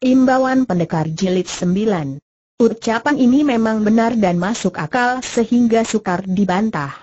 Imbauan Pendekar Jilid 9 Ucapan ini memang benar dan masuk akal sehingga sukar dibantah.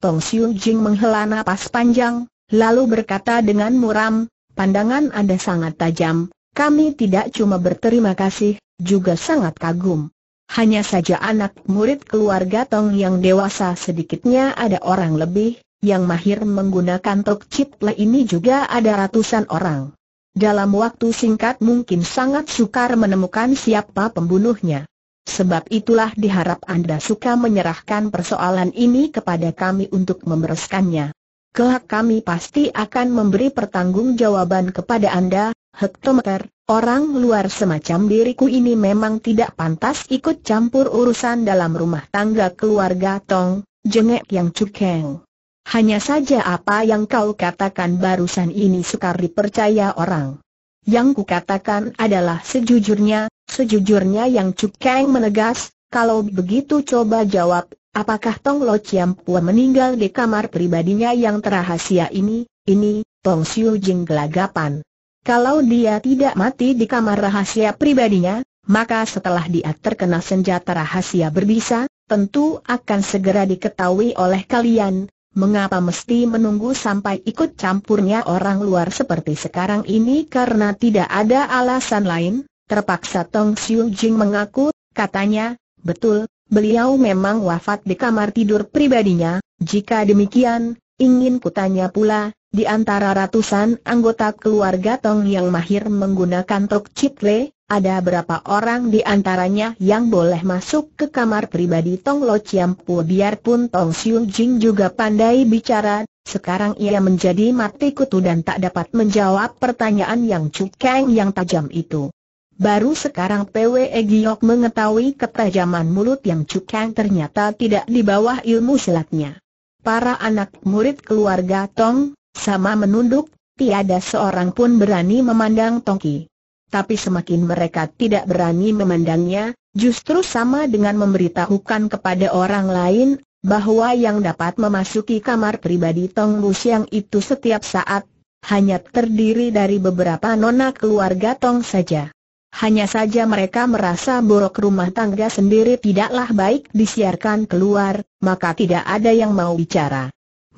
Tong Siu Jing menghela napas panjang, lalu berkata dengan muram, pandangan Anda sangat tajam, kami tidak cuma berterima kasih, juga sangat kagum. Hanya saja anak murid keluarga Tong yang dewasa sedikitnya ada orang lebih, yang mahir menggunakan tok citle ini juga ada ratusan orang. Dalam waktu singkat mungkin sangat sukar menemukan siapa pembunuhnya. Sebab itulah diharap Anda suka menyerahkan persoalan ini kepada kami untuk membereskannya. Kelak kami pasti akan memberi pertanggungjawaban kepada Anda, hektometer, orang luar semacam diriku ini memang tidak pantas ikut campur urusan dalam rumah tangga keluarga Tong, jengek yang cukeng. Hanya saja apa yang kau katakan barusan ini sukar dipercaya orang. Yang kukatakan adalah sejujurnya, sejujurnya yang Cukeng menegas, kalau begitu coba jawab, apakah Tong Lo Chiam Pua meninggal di kamar pribadinya yang terahasia ini, ini, Tong Siu Jing gelagapan. Kalau dia tidak mati di kamar rahasia pribadinya, maka setelah dia terkena senjata rahasia berbisa, tentu akan segera diketahui oleh kalian, Mengapa mesti menunggu sampai ikut campurnya orang luar seperti sekarang ini karena tidak ada alasan lain? Terpaksa Tong Siu Jing mengaku, katanya, betul, beliau memang wafat di kamar tidur pribadinya, jika demikian, ingin kutanya pula, di antara ratusan anggota keluarga Tong yang mahir menggunakan tok cikle, ada berapa orang di antaranya yang boleh masuk ke kamar pribadi Tong Lo Chiam Pu biarpun Tong Siu Jing juga pandai bicara, sekarang ia menjadi mati kutu dan tak dapat menjawab pertanyaan yang cukeng yang tajam itu. Baru sekarang PW e Giok mengetahui ketajaman mulut yang cukeng ternyata tidak di bawah ilmu silatnya. Para anak murid keluarga Tong, sama menunduk, tiada seorang pun berani memandang Tong Ki tapi semakin mereka tidak berani memandangnya, justru sama dengan memberitahukan kepada orang lain bahwa yang dapat memasuki kamar pribadi Tong Bu Siang itu setiap saat hanya terdiri dari beberapa nona keluarga Tong saja. Hanya saja mereka merasa borok rumah tangga sendiri tidaklah baik disiarkan keluar, maka tidak ada yang mau bicara.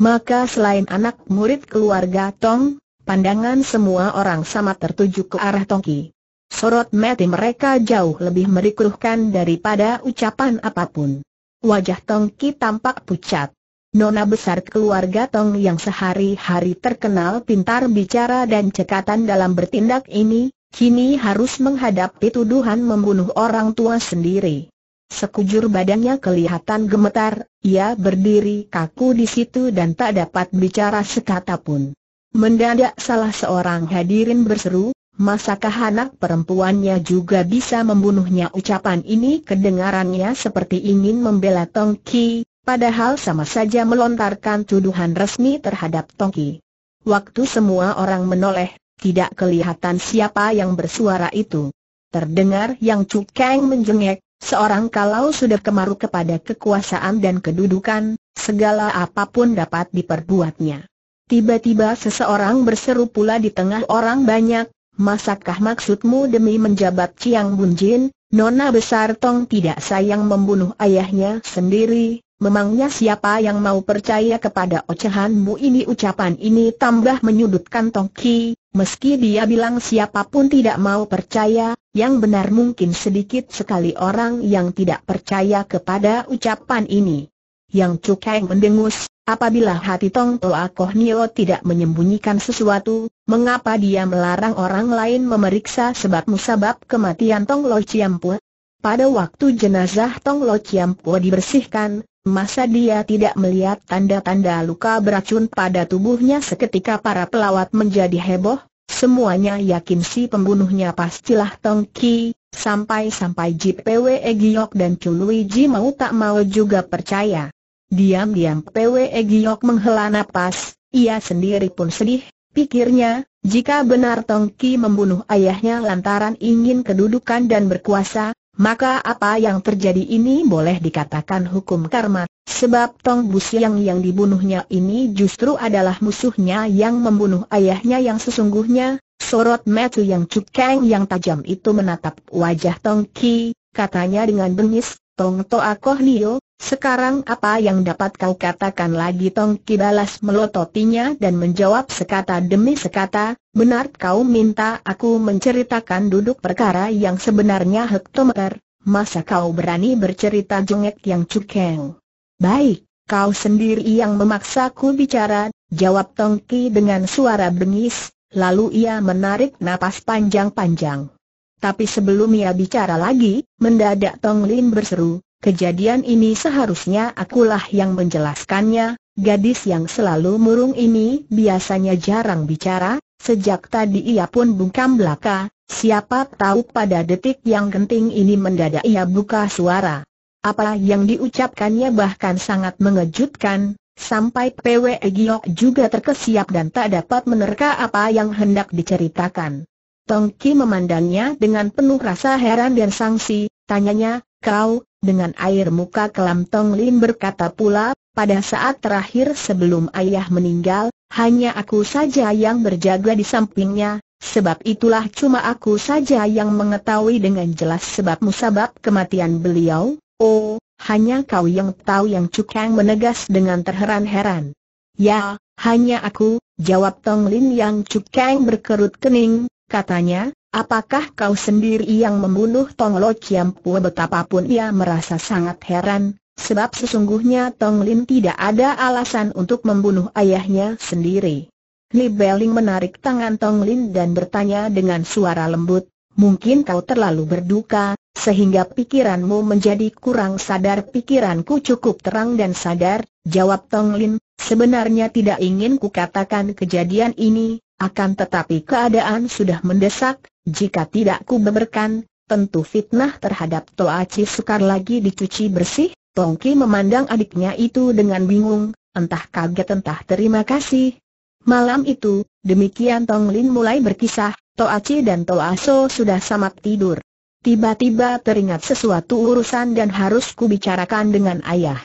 Maka selain anak murid keluarga Tong, Pandangan semua orang sama tertuju ke arah Tongki. Sorot mati mereka jauh lebih merikuhkan daripada ucapan apapun. Wajah Tongki tampak pucat. Nona besar keluarga Tong yang sehari-hari terkenal pintar bicara dan cekatan dalam bertindak ini, kini harus menghadapi tuduhan membunuh orang tua sendiri. Sekujur badannya kelihatan gemetar, ia berdiri kaku di situ dan tak dapat bicara sekata pun. Mendadak salah seorang hadirin berseru, masakah anak perempuannya juga bisa membunuhnya ucapan ini kedengarannya seperti ingin membela Tong Ki, padahal sama saja melontarkan tuduhan resmi terhadap Tong Ki. Waktu semua orang menoleh, tidak kelihatan siapa yang bersuara itu. Terdengar yang Kang menjengek, seorang kalau sudah kemaru kepada kekuasaan dan kedudukan, segala apapun dapat diperbuatnya. Tiba-tiba seseorang berseru pula di tengah orang banyak, Masakah maksudmu demi menjabat Ciang Bunjin, Nona Besar Tong tidak sayang membunuh ayahnya sendiri, memangnya siapa yang mau percaya kepada ocehanmu ini ucapan ini tambah menyudutkan Tong Ki, meski dia bilang siapapun tidak mau percaya, yang benar mungkin sedikit sekali orang yang tidak percaya kepada ucapan ini. Yang cukai mendengus, Apabila hati Tong Toa Koh Nio tidak menyembunyikan sesuatu, mengapa dia melarang orang lain memeriksa sebab musabab kematian Tong Lo Pua? Pada waktu jenazah Tong Lo Pua dibersihkan, masa dia tidak melihat tanda-tanda luka beracun pada tubuhnya seketika para pelawat menjadi heboh? Semuanya yakin si pembunuhnya pastilah Tong Ki, sampai-sampai Pwe Giok dan Chun Luigi mau tak mau juga percaya. Diam-diam PWE Giok menghela napas, ia sendiri pun sedih, pikirnya, jika benar Tong Ki membunuh ayahnya lantaran ingin kedudukan dan berkuasa, maka apa yang terjadi ini boleh dikatakan hukum karma, sebab Tong Busiang yang dibunuhnya ini justru adalah musuhnya yang membunuh ayahnya yang sesungguhnya, sorot metu yang cukeng yang tajam itu menatap wajah Tong Ki, katanya dengan bengis, Tong Toa Koh Nio, sekarang apa yang dapat kau katakan lagi Tong Ki balas melototinya dan menjawab sekata demi sekata, benar kau minta aku menceritakan duduk perkara yang sebenarnya hektometer, masa kau berani bercerita jengek yang cukeng? Baik, kau sendiri yang memaksaku bicara, jawab Tong Ki dengan suara bengis, lalu ia menarik napas panjang-panjang. Tapi sebelum ia bicara lagi, mendadak Tong Lin berseru, kejadian ini seharusnya akulah yang menjelaskannya, gadis yang selalu murung ini biasanya jarang bicara, sejak tadi ia pun bungkam belaka, siapa tahu pada detik yang genting ini mendadak ia buka suara. Apa yang diucapkannya bahkan sangat mengejutkan, sampai PW Giok juga terkesiap dan tak dapat menerka apa yang hendak diceritakan. Tong Tongki memandangnya dengan penuh rasa heran dan sangsi, tanyanya, kau, dengan air muka kelam Tong Lin berkata pula, pada saat terakhir sebelum ayah meninggal, hanya aku saja yang berjaga di sampingnya, sebab itulah cuma aku saja yang mengetahui dengan jelas sebab musabab kematian beliau, oh, hanya kau yang tahu yang Cukang menegas dengan terheran-heran. Ya, hanya aku, jawab Tong Lin yang Cukang berkerut kening, Katanya, apakah kau sendiri yang membunuh Tong Lo Chiam Pua betapapun ia merasa sangat heran, sebab sesungguhnya Tong Lin tidak ada alasan untuk membunuh ayahnya sendiri. Li Beling menarik tangan Tong Lin dan bertanya dengan suara lembut, mungkin kau terlalu berduka, sehingga pikiranmu menjadi kurang sadar pikiranku cukup terang dan sadar, jawab Tong Lin, sebenarnya tidak ingin ku katakan kejadian ini, akan tetapi keadaan sudah mendesak, jika tidak ku beberkan, tentu fitnah terhadap Toaci Sukar lagi dicuci bersih. Tongki memandang adiknya itu dengan bingung, entah kaget entah terima kasih. Malam itu, demikian Tong Lin mulai berkisah, Toaci dan Toaso sudah samat tidur. Tiba-tiba teringat sesuatu urusan dan harus kubicarakan dengan ayah.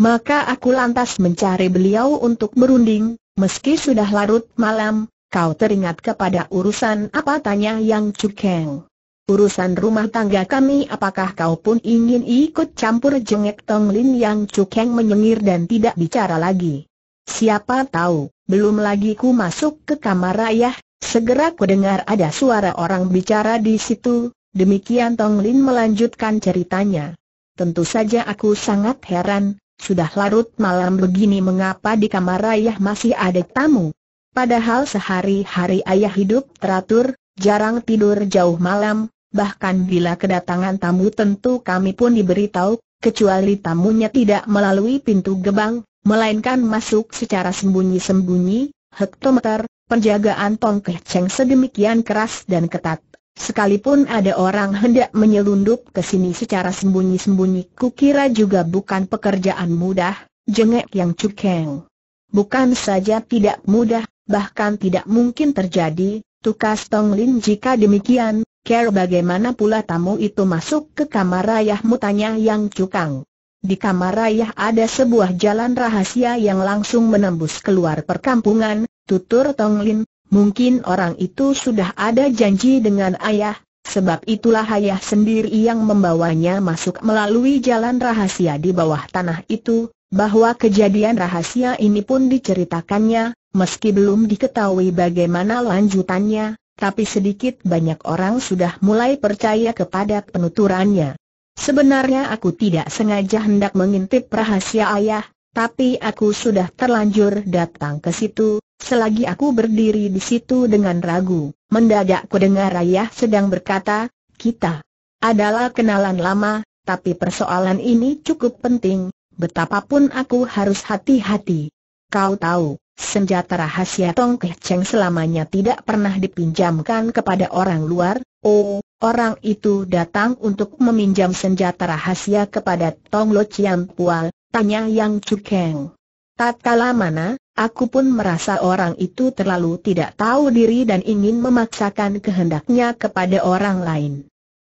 Maka aku lantas mencari beliau untuk berunding, meski sudah larut malam, Kau teringat kepada urusan apa tanya Yang Cukeng. Urusan rumah tangga kami apakah kau pun ingin ikut campur jengek Tong Lin Yang Cukeng menyengir dan tidak bicara lagi. Siapa tahu, belum lagi ku masuk ke kamar ayah, segera ku dengar ada suara orang bicara di situ, demikian Tong Lin melanjutkan ceritanya. Tentu saja aku sangat heran, sudah larut malam begini mengapa di kamar ayah masih ada tamu, Padahal sehari-hari ayah hidup teratur, jarang tidur jauh malam, bahkan bila kedatangan tamu tentu kami pun diberitahu, kecuali tamunya tidak melalui pintu gebang, melainkan masuk secara sembunyi-sembunyi, hektometer, penjagaan Tong Kecheng sedemikian keras dan ketat. Sekalipun ada orang hendak menyelundup ke sini secara sembunyi-sembunyi, kukira juga bukan pekerjaan mudah, jengek yang cukeng. Bukan saja tidak mudah, bahkan tidak mungkin terjadi, tukas Tong Lin jika demikian, care bagaimana pula tamu itu masuk ke kamar ayahmu tanya yang cukang. Di kamar ayah ada sebuah jalan rahasia yang langsung menembus keluar perkampungan, tutur Tong Lin, mungkin orang itu sudah ada janji dengan ayah, sebab itulah ayah sendiri yang membawanya masuk melalui jalan rahasia di bawah tanah itu, bahwa kejadian rahasia ini pun diceritakannya, meski belum diketahui bagaimana lanjutannya, tapi sedikit banyak orang sudah mulai percaya kepada penuturannya. Sebenarnya aku tidak sengaja hendak mengintip rahasia ayah, tapi aku sudah terlanjur datang ke situ, Selagi aku berdiri di situ dengan ragu, mendadak kudengar ayah sedang berkata, kita adalah kenalan lama, tapi persoalan ini cukup penting, betapapun aku harus hati-hati. Kau tahu, senjata rahasia Tong Keh Cheng selamanya tidak pernah dipinjamkan kepada orang luar, oh, orang itu datang untuk meminjam senjata rahasia kepada Tong Lo Chiang Pual, tanya Yang Chukeng. Tatkala mana, aku pun merasa orang itu terlalu tidak tahu diri dan ingin memaksakan kehendaknya kepada orang lain.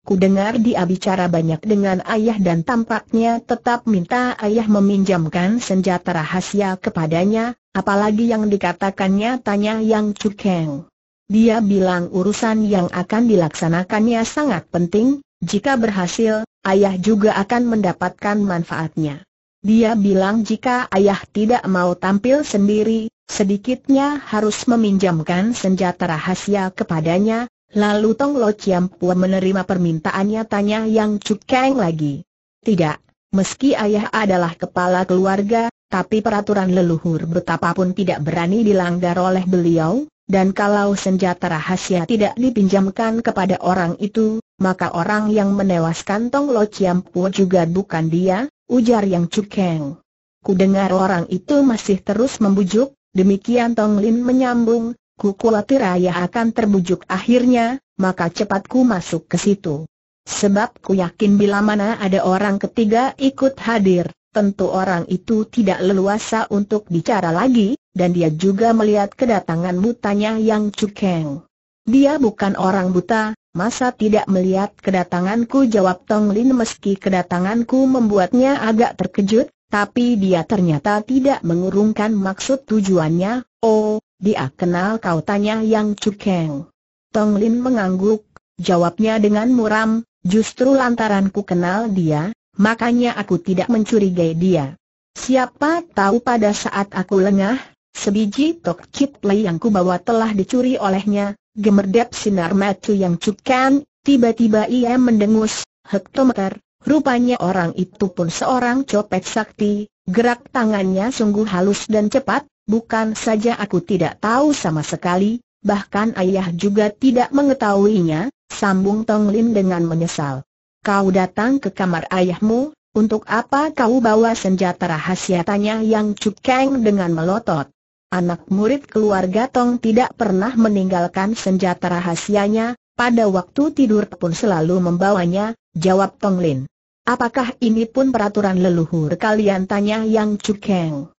Ku dengar dia bicara banyak dengan ayah dan tampaknya tetap minta ayah meminjamkan senjata rahasia kepadanya, apalagi yang dikatakannya tanya Yang Cukeng. Dia bilang urusan yang akan dilaksanakannya sangat penting, jika berhasil, ayah juga akan mendapatkan manfaatnya. Dia bilang jika ayah tidak mau tampil sendiri, sedikitnya harus meminjamkan senjata rahasia kepadanya, Lalu Tong Lo Chiam Pua menerima permintaannya tanya Yang Cukeng lagi. Tidak, meski ayah adalah kepala keluarga, tapi peraturan leluhur betapapun tidak berani dilanggar oleh beliau, dan kalau senjata rahasia tidak dipinjamkan kepada orang itu, maka orang yang menewaskan Tong Lo Chiam Pua juga bukan dia, ujar Yang Cukeng. Ku dengar orang itu masih terus membujuk, demikian Tong Lin menyambung, Ku khawatir ayah akan terbujuk akhirnya, maka cepatku masuk ke situ. Sebab ku yakin bila mana ada orang ketiga ikut hadir, tentu orang itu tidak leluasa untuk bicara lagi, dan dia juga melihat kedatangan mutanya Yang Cukeng. Dia bukan orang buta, masa tidak melihat kedatanganku jawab Tong Lin meski kedatanganku membuatnya agak terkejut, tapi dia ternyata tidak mengurungkan maksud tujuannya, oh, dia kenal kau tanya Yang Cukeng. Tong Lin mengangguk, jawabnya dengan muram, justru lantaran ku kenal dia, makanya aku tidak mencurigai dia. Siapa tahu pada saat aku lengah, sebiji tok chip play yang ku bawa telah dicuri olehnya, Gemerdep sinar matu yang Cukeng, tiba-tiba ia mendengus, hektometer, Rupanya orang itu pun seorang copet sakti, gerak tangannya sungguh halus dan cepat, bukan saja aku tidak tahu sama sekali, bahkan ayah juga tidak mengetahuinya, sambung Tong Lin dengan menyesal. Kau datang ke kamar ayahmu, untuk apa kau bawa senjata rahasia tanya yang cukeng dengan melotot. Anak murid keluarga Tong tidak pernah meninggalkan senjata rahasianya, pada waktu tidur pun selalu membawanya, jawab Tong Lin. Apakah ini pun peraturan leluhur kalian tanya Yang Cukeng?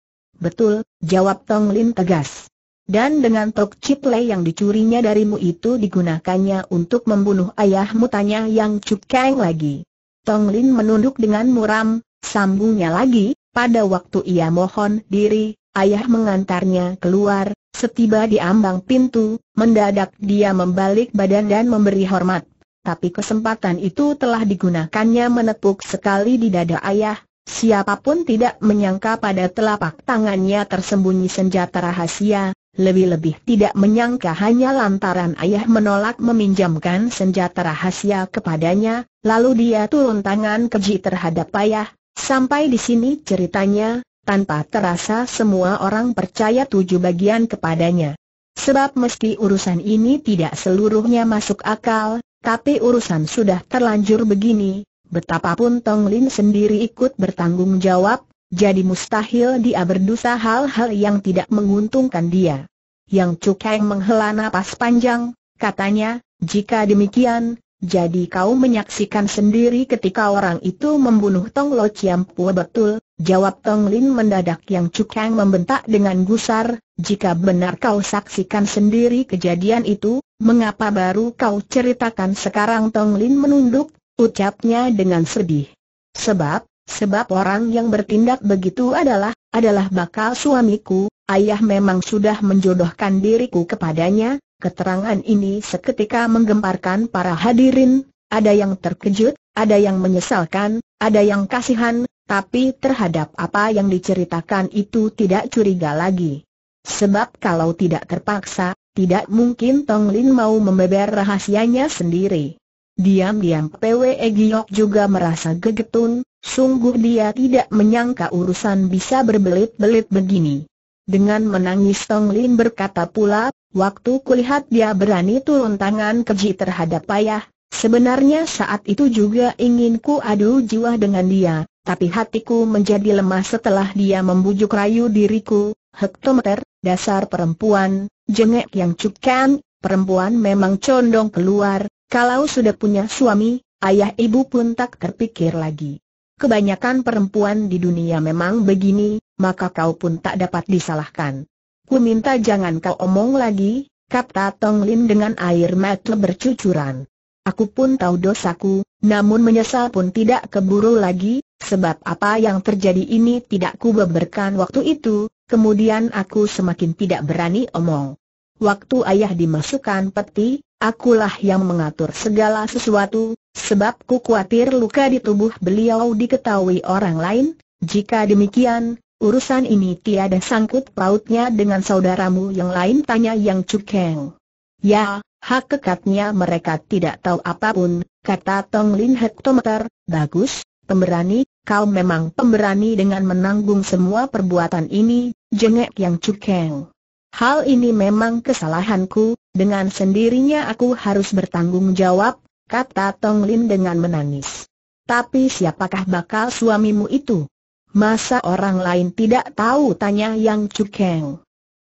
Betul, jawab Tong Lin tegas. Dan dengan tok lay yang dicurinya darimu itu digunakannya untuk membunuh ayahmu tanya yang cukeng lagi. Tong Lin menunduk dengan muram, sambungnya lagi, pada waktu ia mohon diri, ayah mengantarnya keluar, setiba di ambang pintu, mendadak dia membalik badan dan memberi hormat. Tapi kesempatan itu telah digunakannya menepuk sekali di dada ayah, Siapapun tidak menyangka pada telapak tangannya tersembunyi senjata rahasia, lebih-lebih tidak menyangka hanya lantaran ayah menolak meminjamkan senjata rahasia kepadanya, lalu dia turun tangan keji terhadap ayah. Sampai di sini ceritanya, tanpa terasa semua orang percaya tujuh bagian kepadanya. Sebab meski urusan ini tidak seluruhnya masuk akal, tapi urusan sudah terlanjur begini, Betapapun Tong Lin sendiri ikut bertanggung jawab, jadi mustahil dia berdosa hal-hal yang tidak menguntungkan dia. Yang Cukeng menghela napas panjang, katanya, jika demikian, jadi kau menyaksikan sendiri ketika orang itu membunuh Tong Lo Chiam Pua betul, jawab Tong Lin mendadak yang Cukeng membentak dengan gusar, jika benar kau saksikan sendiri kejadian itu, mengapa baru kau ceritakan sekarang Tong Lin menunduk Ucapnya dengan sedih. Sebab, sebab orang yang bertindak begitu adalah, adalah bakal suamiku, ayah memang sudah menjodohkan diriku kepadanya, keterangan ini seketika menggemparkan para hadirin, ada yang terkejut, ada yang menyesalkan, ada yang kasihan, tapi terhadap apa yang diceritakan itu tidak curiga lagi. Sebab kalau tidak terpaksa, tidak mungkin Tong Lin mau membeber rahasianya sendiri. Diam-diam PW e Giok juga merasa gegetun, sungguh dia tidak menyangka urusan bisa berbelit-belit begini. Dengan menangis Tong Lin berkata pula, waktu kulihat dia berani turun tangan keji terhadap payah, sebenarnya saat itu juga ingin ku adu jiwa dengan dia, tapi hatiku menjadi lemah setelah dia membujuk rayu diriku, hektometer, dasar perempuan, jengek yang cukan, perempuan memang condong keluar, kalau sudah punya suami, ayah ibu pun tak terpikir lagi. Kebanyakan perempuan di dunia memang begini, maka kau pun tak dapat disalahkan. Ku minta jangan kau omong lagi, kata Tong Lin dengan air mata bercucuran. Aku pun tahu dosaku, namun menyesal pun tidak keburu lagi, sebab apa yang terjadi ini tidak ku beberkan waktu itu, kemudian aku semakin tidak berani omong. Waktu ayah dimasukkan peti, Akulah yang mengatur segala sesuatu, sebab ku khawatir luka di tubuh beliau diketahui orang lain, jika demikian, urusan ini tiada sangkut pautnya dengan saudaramu yang lain tanya Yang Cukeng. Ya, hak kekatnya mereka tidak tahu apapun, kata Tong Lin Hektometer, bagus, pemberani, kau memang pemberani dengan menanggung semua perbuatan ini, jengek Yang Cukeng. Hal ini memang kesalahanku, dengan sendirinya aku harus bertanggung jawab, kata Tong Lin dengan menangis. Tapi siapakah bakal suamimu itu? Masa orang lain tidak tahu tanya Yang Cukeng.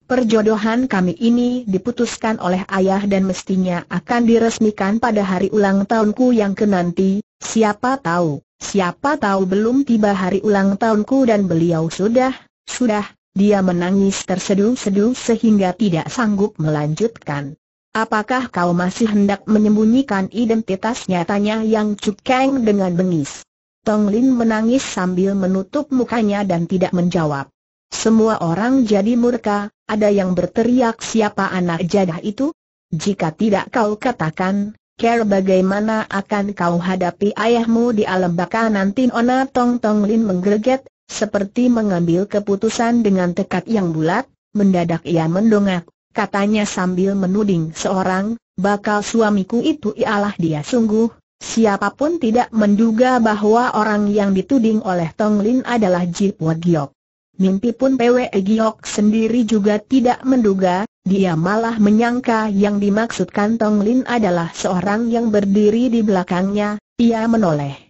Perjodohan kami ini diputuskan oleh ayah dan mestinya akan diresmikan pada hari ulang tahunku yang ke nanti. siapa tahu, siapa tahu belum tiba hari ulang tahunku dan beliau sudah, sudah, dia menangis terseduh-seduh sehingga tidak sanggup melanjutkan. Apakah kau masih hendak menyembunyikan identitas nyatanya yang cukeng dengan bengis? Tong Lin menangis sambil menutup mukanya dan tidak menjawab. Semua orang jadi murka, ada yang berteriak siapa anak jadah itu? Jika tidak kau katakan, Care bagaimana akan kau hadapi ayahmu di alam baka nanti Ona Tong Tong Lin menggerget, seperti mengambil keputusan dengan tekad yang bulat, mendadak ia mendongak, katanya sambil menuding seorang, bakal suamiku itu ialah dia sungguh, siapapun tidak menduga bahwa orang yang dituding oleh Tong Lin adalah Jip Giok. Mimpi pun PWE Giok sendiri juga tidak menduga, dia malah menyangka yang dimaksudkan Tong Lin adalah seorang yang berdiri di belakangnya, ia menoleh.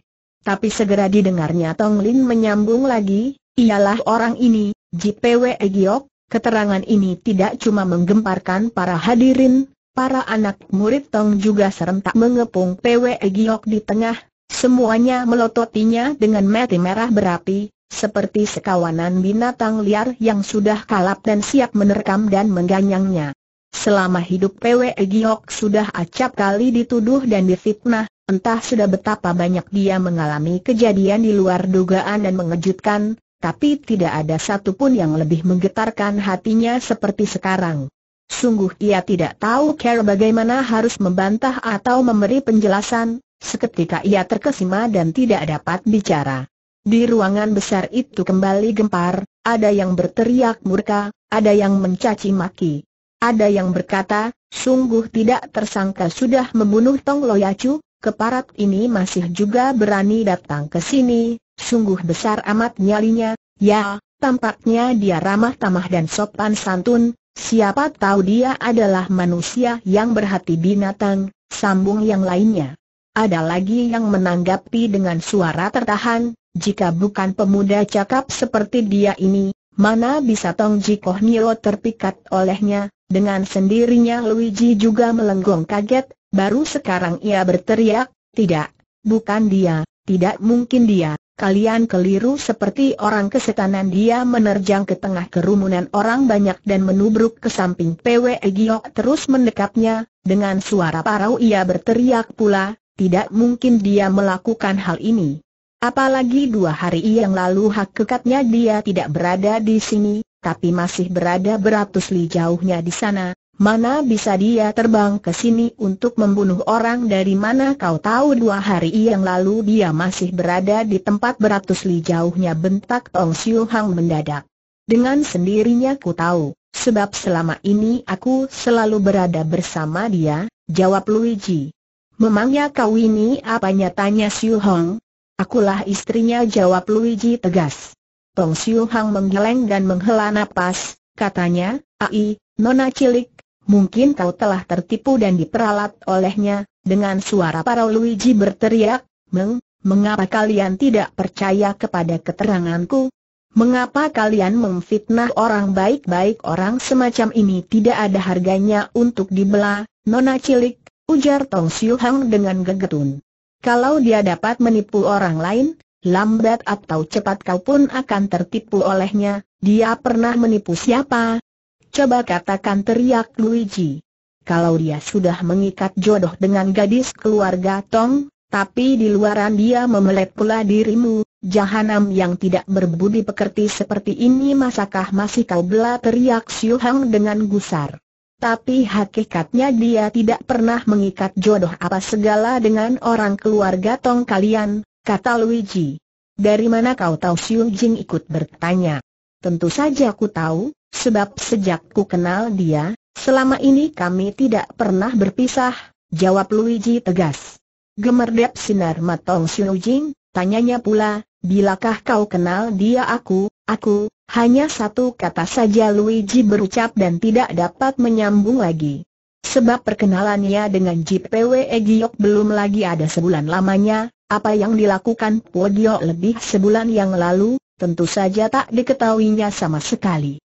Tapi segera didengarnya Tong Lin menyambung lagi, ialah orang ini, JPW Giok, keterangan ini tidak cuma menggemparkan para hadirin, para anak murid Tong juga serentak mengepung PW Giok di tengah, semuanya melototinya dengan mati merah berapi, seperti sekawanan binatang liar yang sudah kalap dan siap menerkam dan mengganyangnya. Selama hidup PW Giok sudah acap kali dituduh dan difitnah, Entah sudah betapa banyak dia mengalami kejadian di luar dugaan dan mengejutkan, tapi tidak ada satupun yang lebih menggetarkan hatinya seperti sekarang. Sungguh ia tidak tahu cara bagaimana harus membantah atau memberi penjelasan, seketika ia terkesima dan tidak dapat bicara. Di ruangan besar itu kembali gempar, ada yang berteriak murka, ada yang mencaci maki. Ada yang berkata, sungguh tidak tersangka sudah membunuh Tong Loyacu, keparat ini masih juga berani datang ke sini, sungguh besar amat nyalinya, ya, tampaknya dia ramah tamah dan sopan santun, siapa tahu dia adalah manusia yang berhati binatang, sambung yang lainnya. Ada lagi yang menanggapi dengan suara tertahan, jika bukan pemuda cakap seperti dia ini, mana bisa Tong Jikoh Nilo terpikat olehnya, dengan sendirinya Luigi juga melenggong kaget, Baru sekarang ia berteriak, tidak, bukan dia, tidak mungkin dia, kalian keliru seperti orang kesetanan dia menerjang ke tengah kerumunan orang banyak dan menubruk ke samping PW Giok terus mendekapnya, dengan suara parau ia berteriak pula, tidak mungkin dia melakukan hal ini. Apalagi dua hari yang lalu hak kekatnya dia tidak berada di sini, tapi masih berada beratus li jauhnya di sana, Mana bisa dia terbang ke sini untuk membunuh orang dari mana kau tahu dua hari yang lalu dia masih berada di tempat beratus li jauhnya bentak Tong Siu Hang mendadak. Dengan sendirinya ku tahu, sebab selama ini aku selalu berada bersama dia, jawab Luigi. Memangnya kau ini apa? tanya Siu Hang? Akulah istrinya jawab Luigi tegas. Tong Siu Hang menggeleng dan menghela napas, katanya, Ai, nona cilik mungkin kau telah tertipu dan diperalat olehnya, dengan suara para Luigi berteriak, Meng, mengapa kalian tidak percaya kepada keteranganku? Mengapa kalian memfitnah orang baik-baik orang semacam ini tidak ada harganya untuk dibela, nona cilik, ujar Tong Siu Hang dengan gegetun. Kalau dia dapat menipu orang lain, lambat atau cepat kau pun akan tertipu olehnya, dia pernah menipu siapa, Coba katakan teriak Luigi. Kalau dia sudah mengikat jodoh dengan gadis keluarga Tong, tapi di luaran dia memelet pula dirimu, jahanam yang tidak berbudi pekerti seperti ini masakah masih kau bela teriak Siu Hang dengan gusar. Tapi hakikatnya dia tidak pernah mengikat jodoh apa segala dengan orang keluarga Tong kalian, kata Luigi. Dari mana kau tahu Siu Jing ikut bertanya? Tentu saja aku tahu, Sebab sejak ku kenal dia, selama ini kami tidak pernah berpisah, jawab Luigi tegas. Gemerdep sinar matong Xiu Jing, tanyanya pula, bilakah kau kenal dia aku, aku, hanya satu kata saja Luigi berucap dan tidak dapat menyambung lagi. Sebab perkenalannya dengan JPW Giok belum lagi ada sebulan lamanya, apa yang dilakukan Podio lebih sebulan yang lalu, tentu saja tak diketahuinya sama sekali.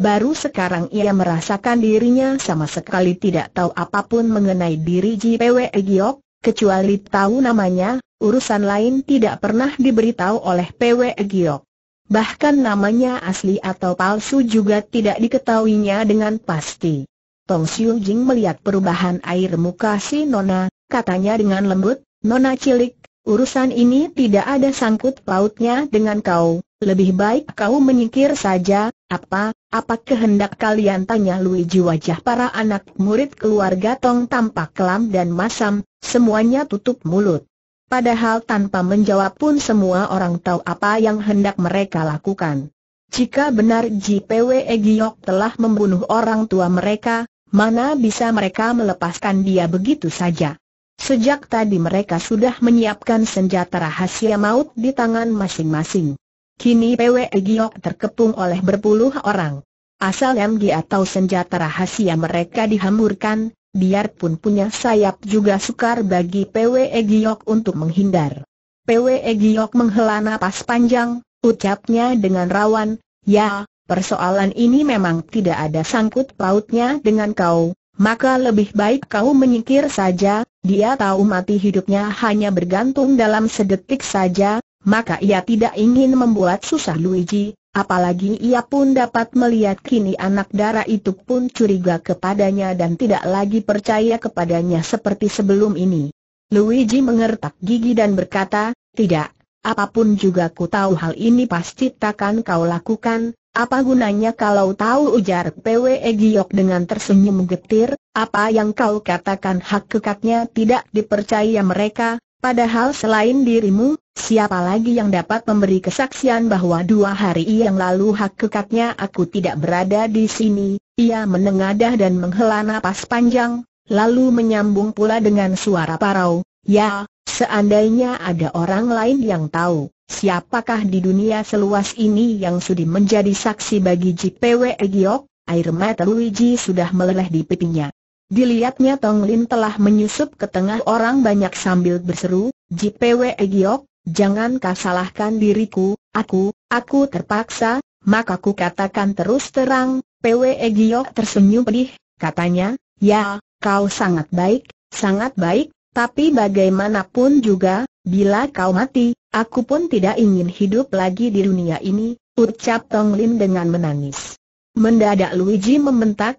Baru sekarang ia merasakan dirinya sama sekali tidak tahu apapun mengenai diri JPW Giok, kecuali tahu namanya, urusan lain tidak pernah diberitahu oleh Pwe Giok. Bahkan namanya asli atau palsu juga tidak diketahuinya dengan pasti. Tong Siu Jing melihat perubahan air muka si Nona, katanya dengan lembut, Nona cilik, urusan ini tidak ada sangkut pautnya dengan kau, lebih baik kau menyingkir saja, apa, apa kehendak kalian tanya Luigi wajah para anak murid keluarga Tong tampak kelam dan masam, semuanya tutup mulut. Padahal tanpa menjawab pun semua orang tahu apa yang hendak mereka lakukan. Jika benar JPW Giok telah membunuh orang tua mereka, mana bisa mereka melepaskan dia begitu saja. Sejak tadi mereka sudah menyiapkan senjata rahasia maut di tangan masing-masing. Kini PW Giok terkepung oleh berpuluh orang. Asal MG atau senjata rahasia mereka dihamburkan, biarpun punya sayap juga sukar bagi PW Giok untuk menghindar. PW Giok menghela napas panjang, ucapnya dengan rawan, ya, persoalan ini memang tidak ada sangkut pautnya dengan kau, maka lebih baik kau menyingkir saja, dia tahu mati hidupnya hanya bergantung dalam sedetik saja, maka ia tidak ingin membuat susah Luigi, apalagi ia pun dapat melihat kini anak darah itu pun curiga kepadanya dan tidak lagi percaya kepadanya seperti sebelum ini. Luigi mengertak gigi dan berkata, tidak, apapun juga ku tahu hal ini pasti takkan kau lakukan, apa gunanya kalau tahu ujar PWE Giok dengan tersenyum getir, apa yang kau katakan hak kekaknya tidak dipercaya mereka, Padahal selain dirimu, siapa lagi yang dapat memberi kesaksian bahwa dua hari yang lalu hakikatnya aku tidak berada di sini? Ia menengadah dan menghela napas panjang, lalu menyambung pula dengan suara parau, Ya, seandainya ada orang lain yang tahu, siapakah di dunia seluas ini yang sudi menjadi saksi bagi JPW Egyok? Air mata Luigi sudah meleleh di pipinya. Dilihatnya Tong Lin telah menyusup ke tengah orang banyak sambil berseru, JPW Giok, jangan kau diriku, aku, aku terpaksa, maka ku katakan terus terang, PW Giok tersenyum pedih, katanya, ya, kau sangat baik, sangat baik, tapi bagaimanapun juga, bila kau mati, aku pun tidak ingin hidup lagi di dunia ini, ucap Tong Lin dengan menangis. Mendadak Luigi membentak,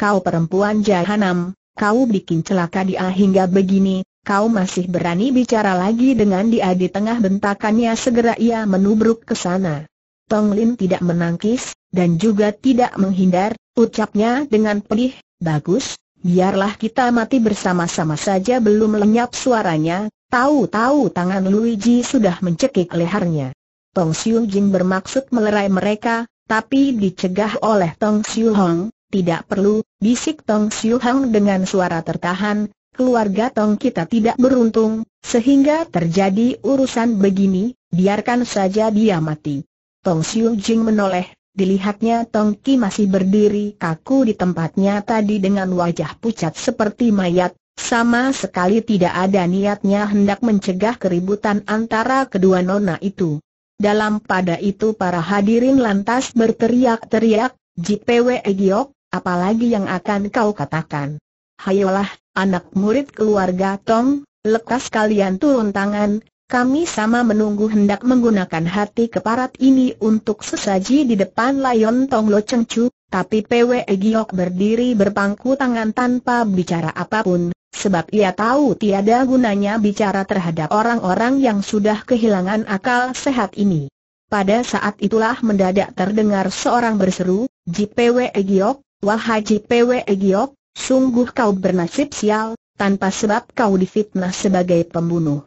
kau perempuan jahanam, kau bikin celaka dia hingga begini, kau masih berani bicara lagi dengan dia di tengah bentakannya segera ia menubruk ke sana. Tong Lin tidak menangkis, dan juga tidak menghindar, ucapnya dengan pedih, bagus, biarlah kita mati bersama-sama saja belum lenyap suaranya, tahu-tahu tangan Luigi sudah mencekik lehernya. Tong Siu Jing bermaksud melerai mereka, tapi dicegah oleh Tong Siu Hong, tidak perlu, bisik Tong Siu Hang dengan suara tertahan, keluarga Tong kita tidak beruntung, sehingga terjadi urusan begini, biarkan saja dia mati. Tong Siu Jing menoleh, dilihatnya Tong Ki masih berdiri kaku di tempatnya tadi dengan wajah pucat seperti mayat, sama sekali tidak ada niatnya hendak mencegah keributan antara kedua nona itu. Dalam pada itu para hadirin lantas berteriak-teriak, JPW Egyok. Apalagi yang akan kau katakan? Hayolah, anak murid keluarga Tong, lekas kalian turun tangan, kami sama menunggu hendak menggunakan hati keparat ini untuk sesaji di depan layon Tong Lo Cheng Chu, tapi Pwe Giok berdiri berpangku tangan tanpa bicara apapun, sebab ia tahu tiada gunanya bicara terhadap orang-orang yang sudah kehilangan akal sehat ini. Pada saat itulah mendadak terdengar seorang berseru, Ji PWE Giok, Wahai CPW Egyok, sungguh kau bernasib sial, tanpa sebab kau difitnah sebagai pembunuh.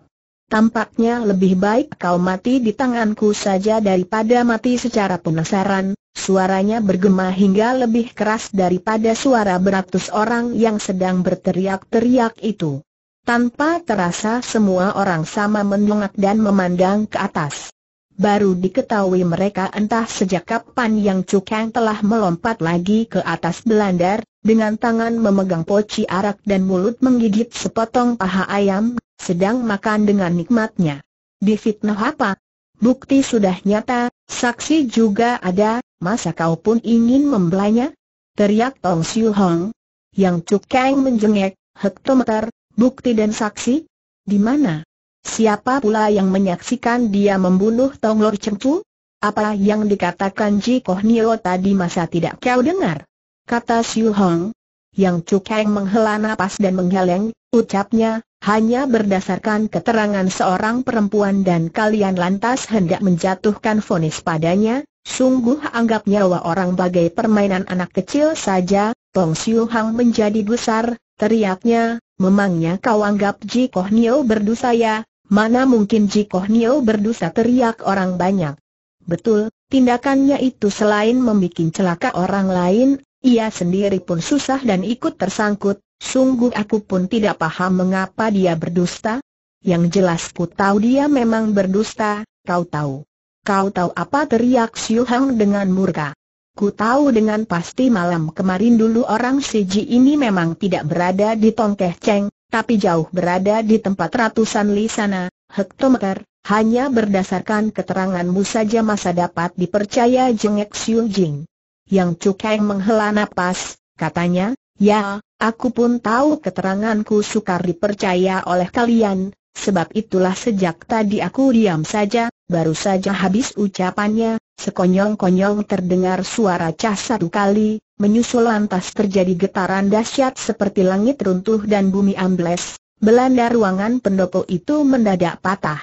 Tampaknya lebih baik kau mati di tanganku saja daripada mati secara penasaran, suaranya bergema hingga lebih keras daripada suara beratus orang yang sedang berteriak-teriak itu. Tanpa terasa semua orang sama mendongak dan memandang ke atas. Baru diketahui mereka entah sejak kapan yang Cukang telah melompat lagi ke atas belandar, dengan tangan memegang poci arak dan mulut menggigit sepotong paha ayam, sedang makan dengan nikmatnya. fitnah apa? Bukti sudah nyata, saksi juga ada, masa kau pun ingin membelanya? Teriak Tong Siu Hong. Yang Cukang menjengek, hektometer, bukti dan saksi? Di mana? Siapa pula yang menyaksikan dia membunuh Tong Lor Cheng Chu? Apa yang dikatakan Ji Koh Nio tadi masa tidak kau dengar? Kata Siu Hong. Yang Cukeng menghela nafas dan menggeleng, ucapnya, hanya berdasarkan keterangan seorang perempuan dan kalian lantas hendak menjatuhkan fonis padanya, sungguh anggap nyawa orang bagai permainan anak kecil saja, Tong Siu Hang menjadi besar, teriaknya, memangnya kau anggap Ji Koh Nio berdosa ya, Mana mungkin Jikoh Nio berdosa teriak orang banyak. Betul, tindakannya itu selain membuat celaka orang lain, ia sendiri pun susah dan ikut tersangkut, sungguh aku pun tidak paham mengapa dia berdusta. Yang jelas ku tahu dia memang berdusta, kau tahu. Kau tahu apa teriak Siu Hang dengan murka. Ku tahu dengan pasti malam kemarin dulu orang Siji ini memang tidak berada di Tongkeh Cheng, tapi jauh berada di tempat ratusan li sana, hektometer, hanya berdasarkan keteranganmu saja masa dapat dipercaya jengek Xiu Jing. Yang Cukeng menghela napas, katanya, ya, aku pun tahu keteranganku sukar dipercaya oleh kalian, sebab itulah sejak tadi aku diam saja, baru saja habis ucapannya, Sekonyong-konyong terdengar suara cah satu kali, menyusul lantas terjadi getaran dahsyat seperti langit runtuh dan bumi ambles, belanda ruangan pendopo itu mendadak patah.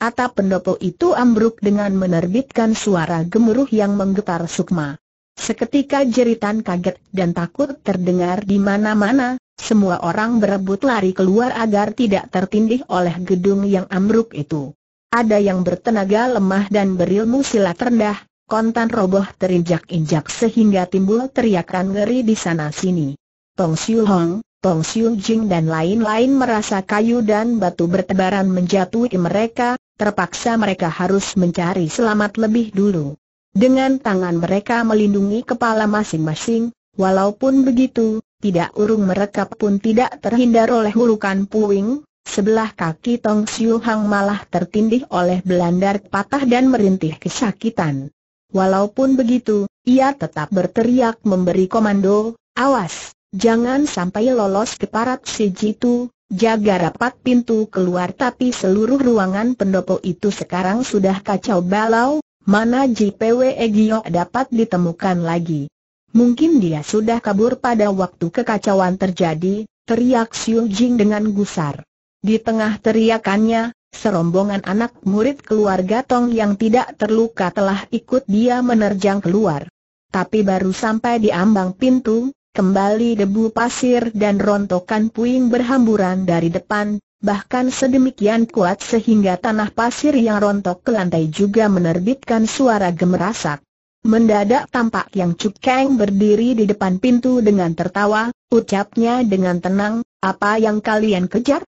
Atap pendopo itu ambruk dengan menerbitkan suara gemuruh yang menggetar sukma. Seketika jeritan kaget dan takut terdengar di mana-mana, semua orang berebut lari keluar agar tidak tertindih oleh gedung yang ambruk itu. Ada yang bertenaga lemah dan berilmu silat rendah, kontan roboh terinjak-injak sehingga timbul teriakan ngeri di sana-sini. Tong Siu Hong, Tong Siu Jing dan lain-lain merasa kayu dan batu bertebaran menjatuhi mereka, terpaksa mereka harus mencari selamat lebih dulu. Dengan tangan mereka melindungi kepala masing-masing, walaupun begitu, tidak urung mereka pun tidak terhindar oleh hulukan puing, Sebelah kaki Tong Siu Hang malah tertindih oleh belandar patah dan merintih kesakitan. Walaupun begitu, ia tetap berteriak memberi komando, awas, jangan sampai lolos ke parat si jitu, jaga rapat pintu keluar tapi seluruh ruangan pendopo itu sekarang sudah kacau balau, mana JPW Egyo dapat ditemukan lagi. Mungkin dia sudah kabur pada waktu kekacauan terjadi, teriak Xiu Jing dengan gusar. Di tengah teriakannya, serombongan anak murid keluarga Tong yang tidak terluka telah ikut dia menerjang keluar. Tapi baru sampai di ambang pintu, kembali debu pasir dan rontokan puing berhamburan dari depan, bahkan sedemikian kuat sehingga tanah pasir yang rontok ke lantai juga menerbitkan suara gemerasak. Mendadak tampak yang Cukeng berdiri di depan pintu dengan tertawa, ucapnya dengan tenang, apa yang kalian kejar?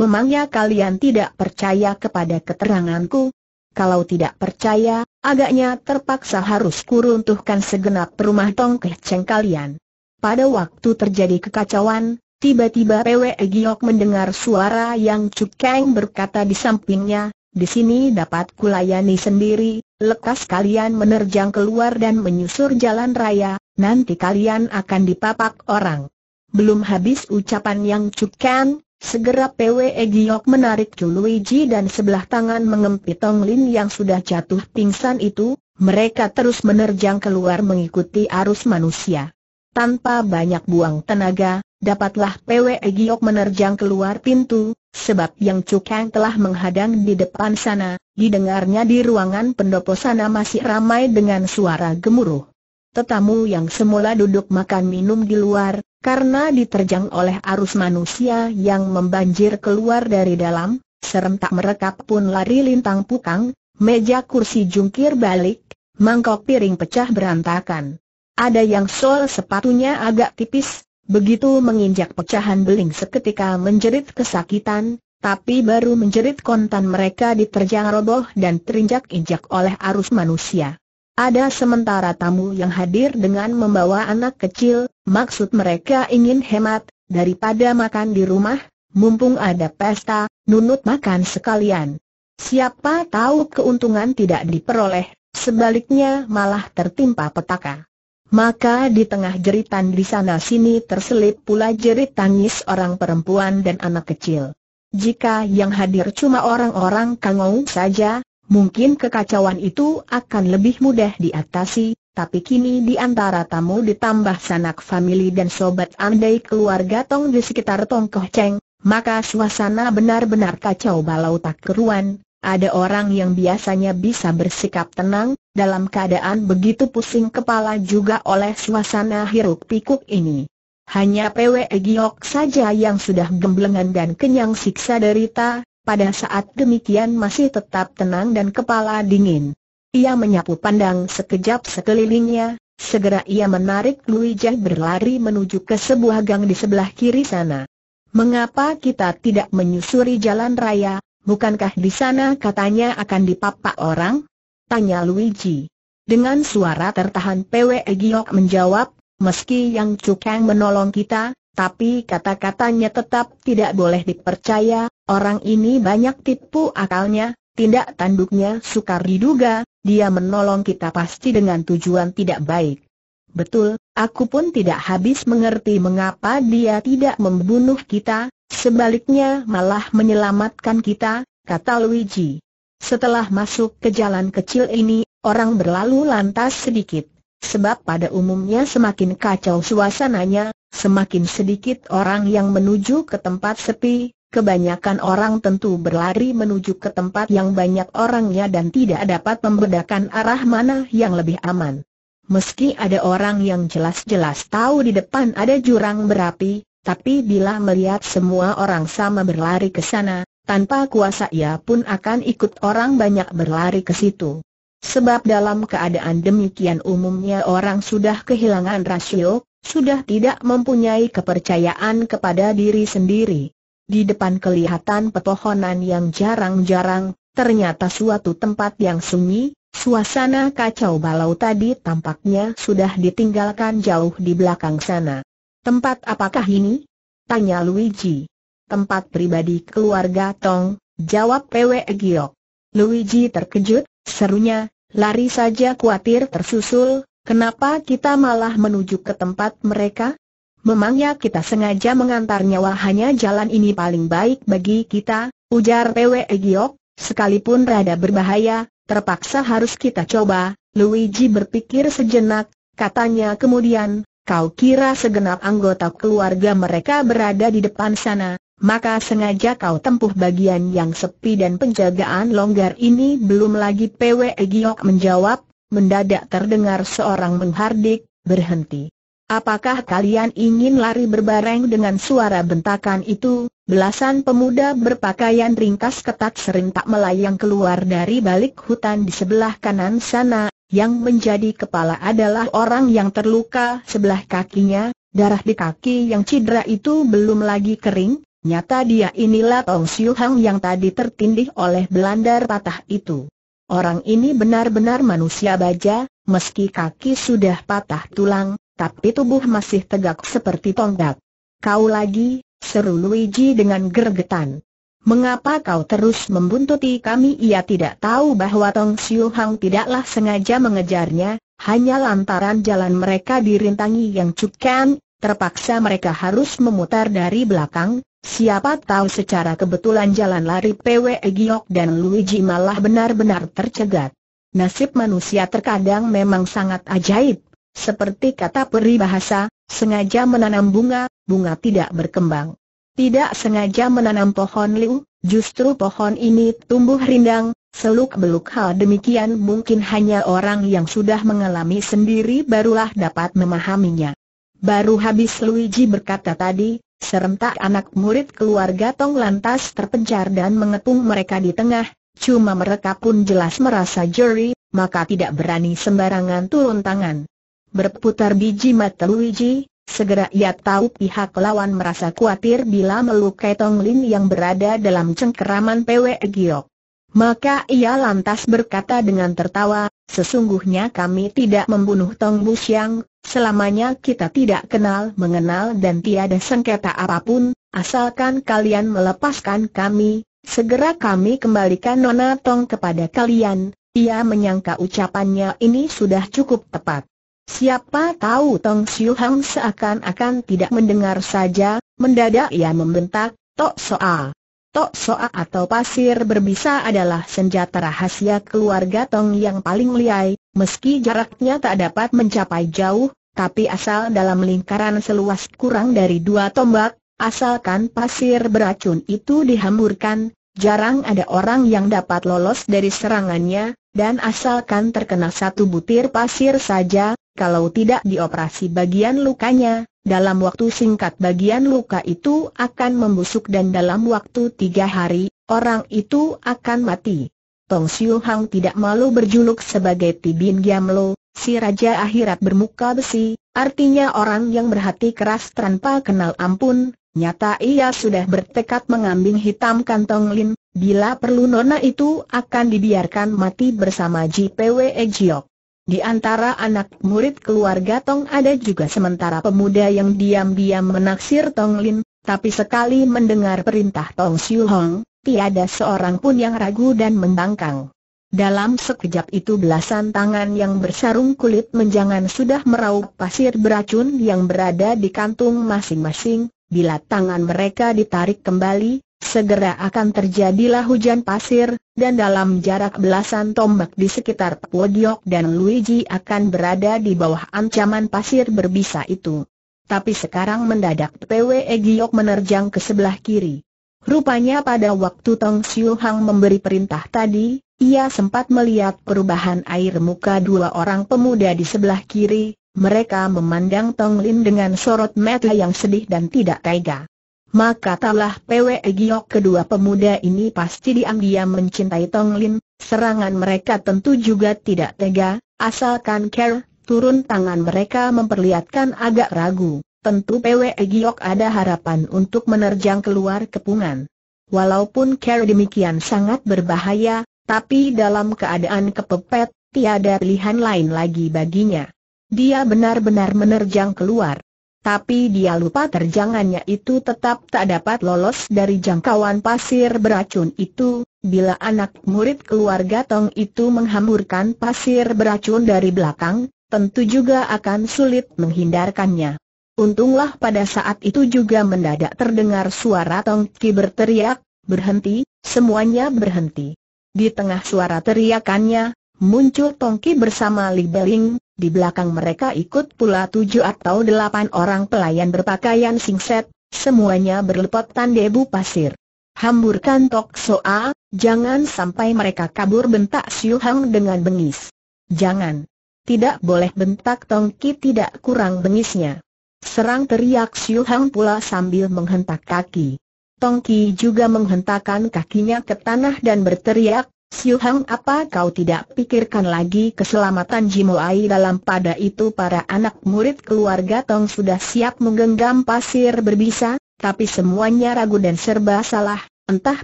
Memangnya kalian tidak percaya kepada keteranganku? Kalau tidak percaya, agaknya terpaksa harus kuruntuhkan segenap rumah tongkeh ceng kalian. Pada waktu terjadi kekacauan, tiba-tiba Pwe Giok mendengar suara yang Cukeng berkata di sampingnya, di sini dapat kulayani sendiri, lekas kalian menerjang keluar dan menyusur jalan raya, nanti kalian akan dipapak orang. Belum habis ucapan yang Cukeng, Segera PWE Giok menarik Chun Ji dan sebelah tangan mengempit Tong Lin yang sudah jatuh pingsan itu, mereka terus menerjang keluar mengikuti arus manusia. Tanpa banyak buang tenaga, dapatlah PWE Giok menerjang keluar pintu, sebab Yang Cukang telah menghadang di depan sana, didengarnya di ruangan pendopo sana masih ramai dengan suara gemuruh. Tetamu yang semula duduk makan minum di luar, karena diterjang oleh arus manusia yang membanjir keluar dari dalam, serentak merekap pun lari lintang pukang, meja kursi jungkir balik, mangkok piring pecah berantakan. Ada yang sol sepatunya agak tipis, begitu menginjak pecahan beling seketika menjerit kesakitan, tapi baru menjerit kontan mereka diterjang roboh dan terinjak-injak oleh arus manusia. Ada sementara tamu yang hadir dengan membawa anak kecil, maksud mereka ingin hemat, daripada makan di rumah, mumpung ada pesta, nunut makan sekalian. Siapa tahu keuntungan tidak diperoleh, sebaliknya malah tertimpa petaka. Maka di tengah jeritan di sana-sini terselip pula jerit tangis orang perempuan dan anak kecil. Jika yang hadir cuma orang-orang kangong saja, Mungkin kekacauan itu akan lebih mudah diatasi, tapi kini di antara tamu ditambah sanak famili dan sobat andai keluarga Tong di sekitar Tong Koh Cheng, maka suasana benar-benar kacau balau tak keruan. Ada orang yang biasanya bisa bersikap tenang, dalam keadaan begitu pusing kepala juga oleh suasana hiruk-pikuk ini. Hanya PW Giok saja yang sudah gemblengan dan kenyang siksa derita, pada saat demikian masih tetap tenang dan kepala dingin. Ia menyapu pandang sekejap sekelilingnya, segera ia menarik Luijah berlari menuju ke sebuah gang di sebelah kiri sana. Mengapa kita tidak menyusuri jalan raya, bukankah di sana katanya akan dipapak orang? Tanya Luigi. Dengan suara tertahan Pwe Giok menjawab, meski yang Cukang menolong kita, tapi kata-katanya tetap tidak boleh dipercaya, Orang ini banyak tipu akalnya, tindak tanduknya sukar diduga, dia menolong kita pasti dengan tujuan tidak baik. Betul, aku pun tidak habis mengerti mengapa dia tidak membunuh kita, sebaliknya malah menyelamatkan kita, kata Luigi. Setelah masuk ke jalan kecil ini, orang berlalu lantas sedikit. Sebab pada umumnya semakin kacau suasananya, semakin sedikit orang yang menuju ke tempat sepi, Kebanyakan orang tentu berlari menuju ke tempat yang banyak orangnya dan tidak dapat membedakan arah mana yang lebih aman. Meski ada orang yang jelas-jelas tahu di depan ada jurang berapi, tapi bila melihat semua orang sama berlari ke sana, tanpa kuasa ia pun akan ikut orang banyak berlari ke situ. Sebab dalam keadaan demikian umumnya orang sudah kehilangan rasio, sudah tidak mempunyai kepercayaan kepada diri sendiri. Di depan kelihatan pepohonan yang jarang-jarang, ternyata suatu tempat yang sunyi, suasana kacau balau tadi tampaknya sudah ditinggalkan jauh di belakang sana. Tempat apakah ini? Tanya Luigi. Tempat pribadi keluarga Tong, jawab Pwe Giok. Luigi terkejut, serunya, lari saja khawatir tersusul, kenapa kita malah menuju ke tempat mereka? Memangnya kita sengaja mengantarnya hanya jalan ini paling baik bagi kita, ujar Pwe Giok, sekalipun rada berbahaya, terpaksa harus kita coba, Luigi berpikir sejenak, katanya kemudian, kau kira segenap anggota keluarga mereka berada di depan sana, maka sengaja kau tempuh bagian yang sepi dan penjagaan longgar ini belum lagi Pwe Giok menjawab, mendadak terdengar seorang menghardik, berhenti. Apakah kalian ingin lari berbareng dengan suara bentakan itu? Belasan pemuda berpakaian ringkas ketat serentak melayang keluar dari balik hutan di sebelah kanan sana, yang menjadi kepala adalah orang yang terluka sebelah kakinya, darah di kaki yang cedera itu belum lagi kering, Nyata dia inilah Tong Siu Hang yang tadi tertindih oleh belandar patah itu. Orang ini benar-benar manusia baja, meski kaki sudah patah tulang, tapi tubuh masih tegak seperti tonggak. Kau lagi, seru Luigi dengan gergetan. Mengapa kau terus membuntuti kami? Ia tidak tahu bahwa Tong Siu Hang tidaklah sengaja mengejarnya, hanya lantaran jalan mereka dirintangi yang cukkan, terpaksa mereka harus memutar dari belakang. Siapa tahu secara kebetulan jalan lari PW Giok dan Luigi malah benar-benar tercegat. Nasib manusia terkadang memang sangat ajaib. Seperti kata peri bahasa, sengaja menanam bunga, bunga tidak berkembang. Tidak sengaja menanam pohon liu, justru pohon ini tumbuh rindang, seluk-beluk hal demikian mungkin hanya orang yang sudah mengalami sendiri barulah dapat memahaminya. Baru habis Luigi berkata tadi, serentak anak murid keluarga Tong lantas terpencar dan mengepung mereka di tengah, cuma mereka pun jelas merasa jeri, maka tidak berani sembarangan turun tangan. Berputar biji mata Luigi, segera ia tahu pihak lawan merasa khawatir bila melukai Tong Lin yang berada dalam cengkeraman Pwe Giok. Maka ia lantas berkata dengan tertawa, sesungguhnya kami tidak membunuh Tong Busyang, selamanya kita tidak kenal mengenal dan tiada sengketa apapun, asalkan kalian melepaskan kami, segera kami kembalikan Nona Tong kepada kalian. Ia menyangka ucapannya ini sudah cukup tepat. Siapa tahu Tong Siu Hang seakan-akan tidak mendengar saja, mendadak ia membentak, Tok Soa. Tok Soa atau pasir berbisa adalah senjata rahasia keluarga Tong yang paling liai, meski jaraknya tak dapat mencapai jauh, tapi asal dalam lingkaran seluas kurang dari dua tombak, asalkan pasir beracun itu dihamburkan, jarang ada orang yang dapat lolos dari serangannya, dan asalkan terkena satu butir pasir saja, kalau tidak dioperasi bagian lukanya, dalam waktu singkat bagian luka itu akan membusuk dan dalam waktu tiga hari, orang itu akan mati. Tong Siu Hang tidak malu berjuluk sebagai Tibin Giamlo, si Raja Akhirat bermuka besi, artinya orang yang berhati keras tanpa kenal ampun, nyata ia sudah bertekad mengambing hitam kantong lin, bila perlu nona itu akan dibiarkan mati bersama Ji Pwe Jiok. Di antara anak murid keluarga Tong ada juga sementara pemuda yang diam-diam menaksir Tong Lin, tapi sekali mendengar perintah Tong Siu Hong, tiada seorang pun yang ragu dan membangkang. Dalam sekejap itu belasan tangan yang bersarung kulit menjangan sudah meraup pasir beracun yang berada di kantung masing-masing, bila tangan mereka ditarik kembali, Segera akan terjadilah hujan pasir, dan dalam jarak belasan tombak di sekitar Podiok dan Luigi akan berada di bawah ancaman pasir berbisa itu. Tapi sekarang mendadak PWE Giok menerjang ke sebelah kiri. Rupanya pada waktu Tong Siu Hang memberi perintah tadi, ia sempat melihat perubahan air muka dua orang pemuda di sebelah kiri, mereka memandang Tong Lin dengan sorot mata yang sedih dan tidak tega maka talah PWE Giok kedua pemuda ini pasti diam-diam mencintai Tong Lin, serangan mereka tentu juga tidak tega, asalkan care, turun tangan mereka memperlihatkan agak ragu, tentu PWE Giok ada harapan untuk menerjang keluar kepungan. Walaupun care demikian sangat berbahaya, tapi dalam keadaan kepepet, tiada pilihan lain lagi baginya. Dia benar-benar menerjang keluar tapi dia lupa terjangannya itu tetap tak dapat lolos dari jangkauan pasir beracun itu, bila anak murid keluarga Tong itu menghamburkan pasir beracun dari belakang, tentu juga akan sulit menghindarkannya. Untunglah pada saat itu juga mendadak terdengar suara Tong Ki berteriak, berhenti, semuanya berhenti. Di tengah suara teriakannya, Muncul Tongki bersama Li Beling, di belakang mereka ikut pula tujuh atau delapan orang pelayan berpakaian singset, semuanya berlepotan debu pasir. Hamburkan Tok Soa, jangan sampai mereka kabur bentak Siu Hang dengan bengis. Jangan. Tidak boleh bentak Tongki tidak kurang bengisnya. Serang teriak Siu Hang pula sambil menghentak kaki. Tongki juga menghentakkan kakinya ke tanah dan berteriak, Siu Hang apa kau tidak pikirkan lagi keselamatan Jimu Ai dalam pada itu para anak murid keluarga Tong sudah siap menggenggam pasir berbisa, tapi semuanya ragu dan serba salah, entah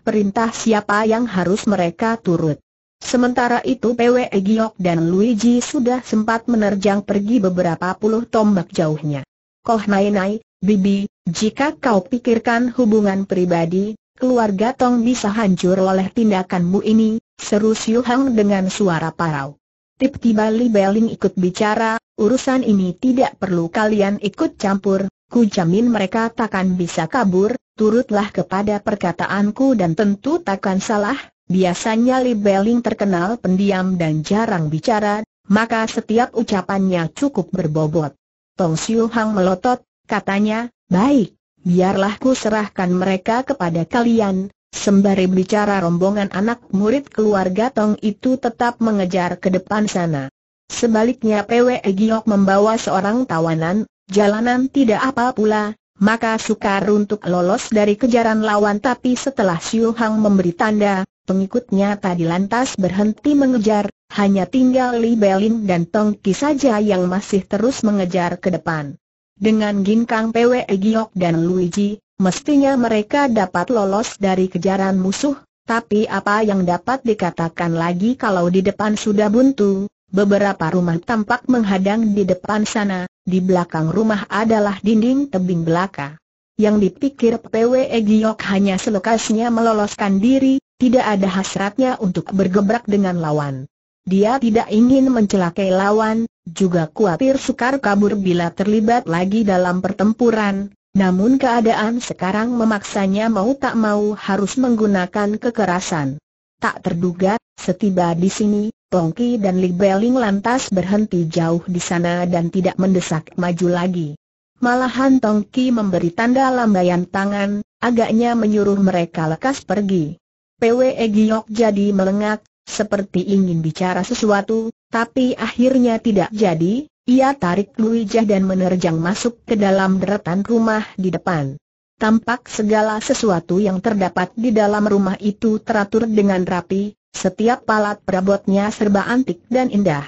perintah siapa yang harus mereka turut. Sementara itu Pwe Giok dan Luigi sudah sempat menerjang pergi beberapa puluh tombak jauhnya. Koh Nai Nai, Bibi, jika kau pikirkan hubungan pribadi, keluarga Tong bisa hancur oleh tindakanmu ini, Seru Siu Hang dengan suara parau. Tiba-tiba Li Beling ikut bicara, urusan ini tidak perlu kalian ikut campur, ku jamin mereka takkan bisa kabur, turutlah kepada perkataanku dan tentu takkan salah, biasanya Li Beling terkenal pendiam dan jarang bicara, maka setiap ucapannya cukup berbobot. Tong Siu Hang melotot, katanya, baik, biarlah ku serahkan mereka kepada kalian, Sembari bicara rombongan anak murid keluarga Tong itu tetap mengejar ke depan sana. Sebaliknya PW Giok membawa seorang tawanan, jalanan tidak apa pula, maka sukar untuk lolos dari kejaran lawan tapi setelah Siu Hang memberi tanda, pengikutnya tadi lantas berhenti mengejar, hanya tinggal Li Belin dan Tong Ki saja yang masih terus mengejar ke depan. Dengan Ginkang PW Giok dan Luigi, mestinya mereka dapat lolos dari kejaran musuh, tapi apa yang dapat dikatakan lagi kalau di depan sudah buntu, beberapa rumah tampak menghadang di depan sana, di belakang rumah adalah dinding tebing belaka. Yang dipikir PWE Giyok hanya selekasnya meloloskan diri, tidak ada hasratnya untuk bergebrak dengan lawan. Dia tidak ingin mencelakai lawan, juga khawatir sukar kabur bila terlibat lagi dalam pertempuran, namun keadaan sekarang memaksanya mau tak mau harus menggunakan kekerasan. Tak terduga, setiba di sini, Tongki dan Li Beling lantas berhenti jauh di sana dan tidak mendesak maju lagi. Malahan Tongki memberi tanda lambaian tangan, agaknya menyuruh mereka lekas pergi. PWE Giok jadi melengak, seperti ingin bicara sesuatu, tapi akhirnya tidak jadi, ia tarik Luijah dan menerjang masuk ke dalam deretan rumah di depan. Tampak segala sesuatu yang terdapat di dalam rumah itu teratur dengan rapi, setiap palat perabotnya serba antik dan indah.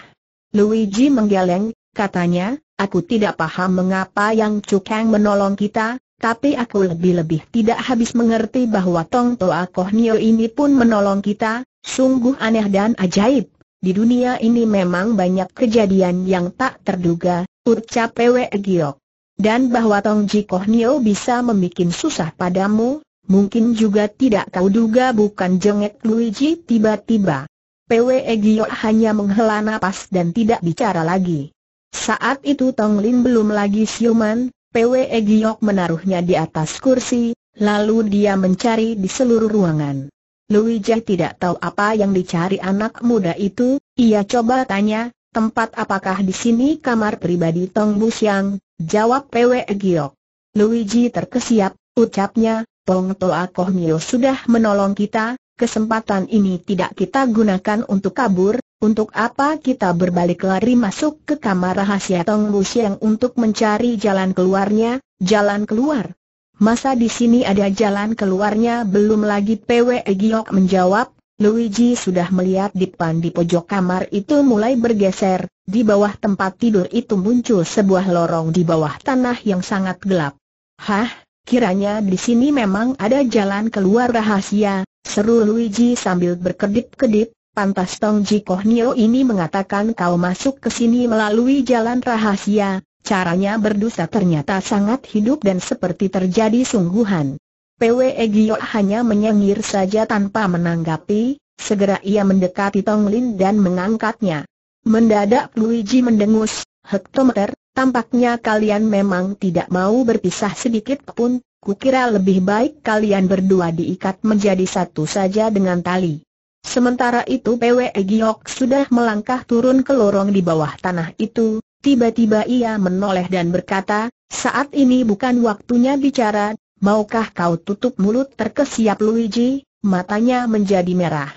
Luigi menggeleng, katanya, aku tidak paham mengapa yang Cukang menolong kita, tapi aku lebih-lebih tidak habis mengerti bahwa Tong Toa Koh Nio ini pun menolong kita, sungguh aneh dan ajaib. Di dunia ini memang banyak kejadian yang tak terduga, ucap Pwe Giok. Dan bahwa Tong Ji Nio bisa membuat susah padamu, mungkin juga tidak kau duga bukan jengek Luigi tiba-tiba. Pwe Giok hanya menghela napas dan tidak bicara lagi. Saat itu Tong Lin belum lagi siuman, Pwe Giok menaruhnya di atas kursi, lalu dia mencari di seluruh ruangan. Luija tidak tahu apa yang dicari anak muda itu, ia coba tanya, tempat apakah di sini kamar pribadi Tong Bu Siang, jawab Pwe Giok. Luigi terkesiap, ucapnya, Tong Toa Koh Mio sudah menolong kita, kesempatan ini tidak kita gunakan untuk kabur, untuk apa kita berbalik lari masuk ke kamar rahasia Tong Bu Siang untuk mencari jalan keluarnya, jalan keluar. Masa di sini ada jalan keluarnya belum lagi PW Giok menjawab, Luigi sudah melihat Dipan di pojok kamar itu mulai bergeser, di bawah tempat tidur itu muncul sebuah lorong di bawah tanah yang sangat gelap. Hah, kiranya di sini memang ada jalan keluar rahasia, seru Luigi sambil berkedip-kedip, pantas Tong Jikoh Nio ini mengatakan kau masuk ke sini melalui jalan rahasia, Caranya berdusta ternyata sangat hidup dan seperti terjadi sungguhan. PWE Gio hanya menyengir saja tanpa menanggapi, segera ia mendekati Tong Lin dan mengangkatnya. Mendadak Luigi mendengus, hektometer, tampaknya kalian memang tidak mau berpisah sedikit pun, kukira lebih baik kalian berdua diikat menjadi satu saja dengan tali. Sementara itu PWE Giok sudah melangkah turun ke lorong di bawah tanah itu, Tiba-tiba ia menoleh dan berkata, saat ini bukan waktunya bicara, maukah kau tutup mulut terkesiap Luigi, matanya menjadi merah.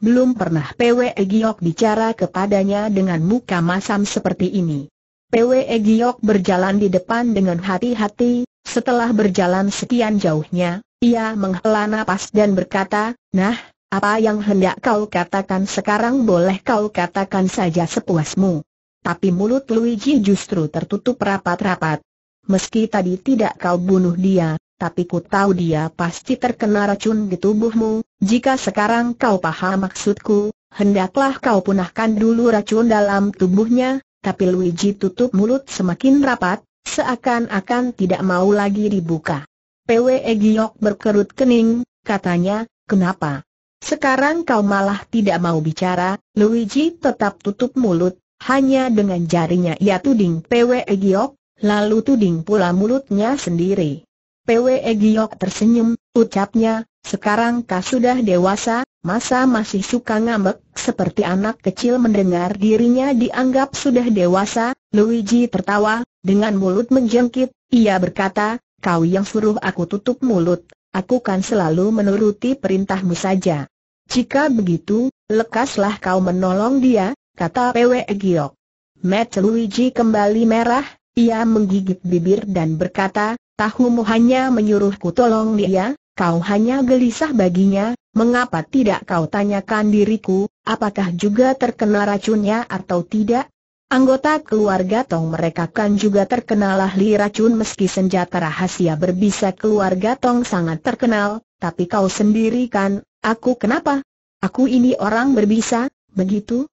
Belum pernah PW Giok bicara kepadanya dengan muka masam seperti ini. PW Giok berjalan di depan dengan hati-hati, setelah berjalan sekian jauhnya, ia menghela napas dan berkata, Nah, apa yang hendak kau katakan sekarang boleh kau katakan saja sepuasmu tapi mulut Luigi justru tertutup rapat-rapat. Meski tadi tidak kau bunuh dia, tapi ku tahu dia pasti terkena racun di tubuhmu, jika sekarang kau paham maksudku, hendaklah kau punahkan dulu racun dalam tubuhnya, tapi Luigi tutup mulut semakin rapat, seakan-akan tidak mau lagi dibuka. PWE Giok berkerut kening, katanya, kenapa? Sekarang kau malah tidak mau bicara, Luigi tetap tutup mulut, hanya dengan jarinya ia tuding Pwe Giok, lalu tuding pula mulutnya sendiri. Pwe Giok tersenyum, ucapnya, sekarang kau sudah dewasa, masa masih suka ngambek, seperti anak kecil mendengar dirinya dianggap sudah dewasa, Luigi tertawa, dengan mulut menjengkit, ia berkata, kau yang suruh aku tutup mulut, aku kan selalu menuruti perintahmu saja. Jika begitu, lekaslah kau menolong dia, kata Pwe Giok. Matt Luigi kembali merah, ia menggigit bibir dan berkata, tahumu hanya menyuruhku tolong dia, kau hanya gelisah baginya, mengapa tidak kau tanyakan diriku, apakah juga terkena racunnya atau tidak? Anggota keluarga Tong mereka kan juga terkenal ahli racun meski senjata rahasia berbisa keluarga Tong sangat terkenal, tapi kau sendiri kan, aku kenapa? Aku ini orang berbisa, begitu?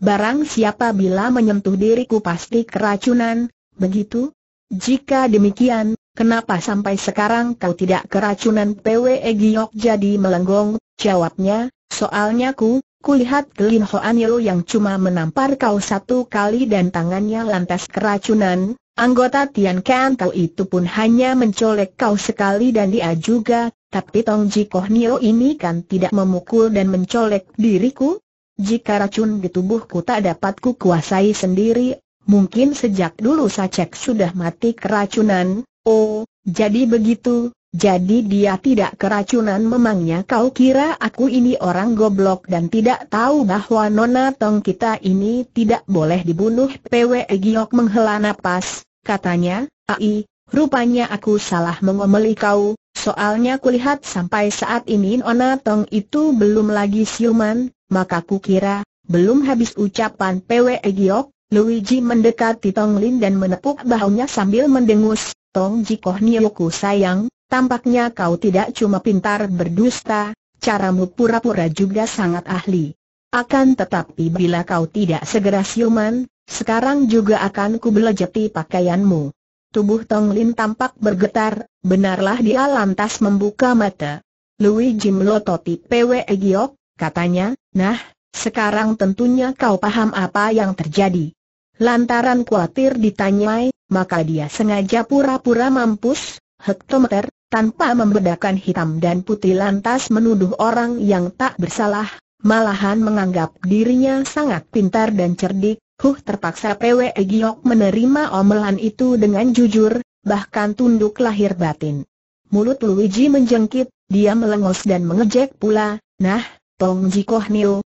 Barang siapa bila menyentuh diriku pasti keracunan, begitu? Jika demikian, kenapa sampai sekarang kau tidak keracunan PWE Giok jadi melenggong? Jawabnya, soalnya ku, ku lihat Lin Hoan Yo yang cuma menampar kau satu kali dan tangannya lantas keracunan. Anggota Tian Kan kau itu pun hanya mencolek kau sekali dan dia juga, tapi Tong Ji Koh Nio ini kan tidak memukul dan mencolek diriku, jika racun di tubuhku tak dapat ku kuasai sendiri, mungkin sejak dulu Sacek sudah mati keracunan. Oh, jadi begitu, jadi dia tidak keracunan memangnya kau kira aku ini orang goblok dan tidak tahu bahwa Nona Tong kita ini tidak boleh dibunuh PW Giok menghela napas, katanya, ai, rupanya aku salah mengomeli kau, soalnya kulihat sampai saat ini Nona Tong itu belum lagi siuman, maka ku kira, belum habis ucapan PW Giok, Luigi mendekati Tong Lin dan menepuk bahunya sambil mendengus, Tong Jikoh Nioku sayang, tampaknya kau tidak cuma pintar berdusta, caramu pura-pura juga sangat ahli. Akan tetapi bila kau tidak segera siuman, sekarang juga akan kubelejeti pakaianmu. Tubuh Tong Lin tampak bergetar, benarlah dia lantas membuka mata. Luigi melototi PW Giok, katanya, Nah, sekarang tentunya kau paham apa yang terjadi. Lantaran khawatir ditanyai, maka dia sengaja pura-pura mampus, hektometer, tanpa membedakan hitam dan putih lantas menuduh orang yang tak bersalah, malahan menganggap dirinya sangat pintar dan cerdik, Huh terpaksa PWE Giok menerima omelan itu dengan jujur, bahkan tunduk lahir batin. Mulut Luigi menjengkit, dia melengos dan mengejek pula, nah, Tong Ji Koh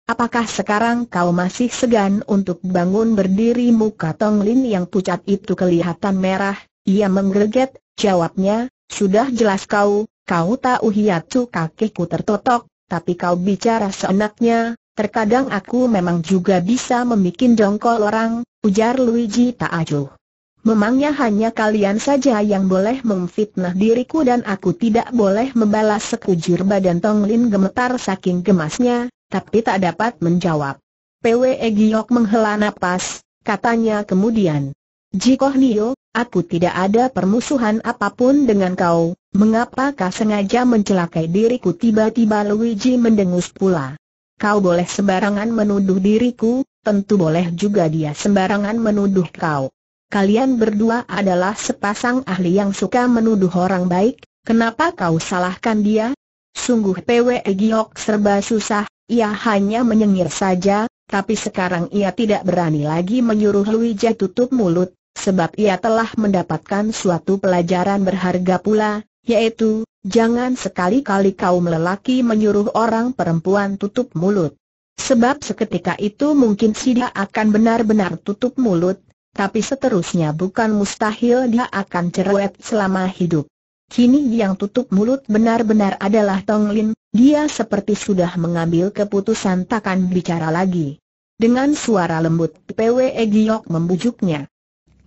apakah sekarang kau masih segan untuk bangun berdiri muka Tong Lin yang pucat itu kelihatan merah, ia menggeget, jawabnya, sudah jelas kau, kau tahu hiatu kakiku tertotok, tapi kau bicara seenaknya, terkadang aku memang juga bisa membuat dongkol orang, ujar Luigi Taajuh. Memangnya hanya kalian saja yang boleh memfitnah diriku dan aku tidak boleh membalas sekujur badan Tong Lin gemetar saking gemasnya, tapi tak dapat menjawab. Pwe Giok menghela nafas, katanya kemudian. Jikoh Nio, aku tidak ada permusuhan apapun dengan kau, mengapa kau sengaja mencelakai diriku tiba-tiba Luigi mendengus pula. Kau boleh sembarangan menuduh diriku, tentu boleh juga dia sembarangan menuduh kau kalian berdua adalah sepasang ahli yang suka menuduh orang baik, kenapa kau salahkan dia? Sungguh PW Giok serba susah, ia hanya menyengir saja, tapi sekarang ia tidak berani lagi menyuruh Luija tutup mulut, sebab ia telah mendapatkan suatu pelajaran berharga pula, yaitu, jangan sekali-kali kaum lelaki menyuruh orang perempuan tutup mulut. Sebab seketika itu mungkin Sida akan benar-benar tutup mulut, tapi seterusnya bukan mustahil dia akan cerewet selama hidup. Kini yang tutup mulut benar-benar adalah Tong Lin, dia seperti sudah mengambil keputusan takkan bicara lagi. Dengan suara lembut, PWE Giok membujuknya.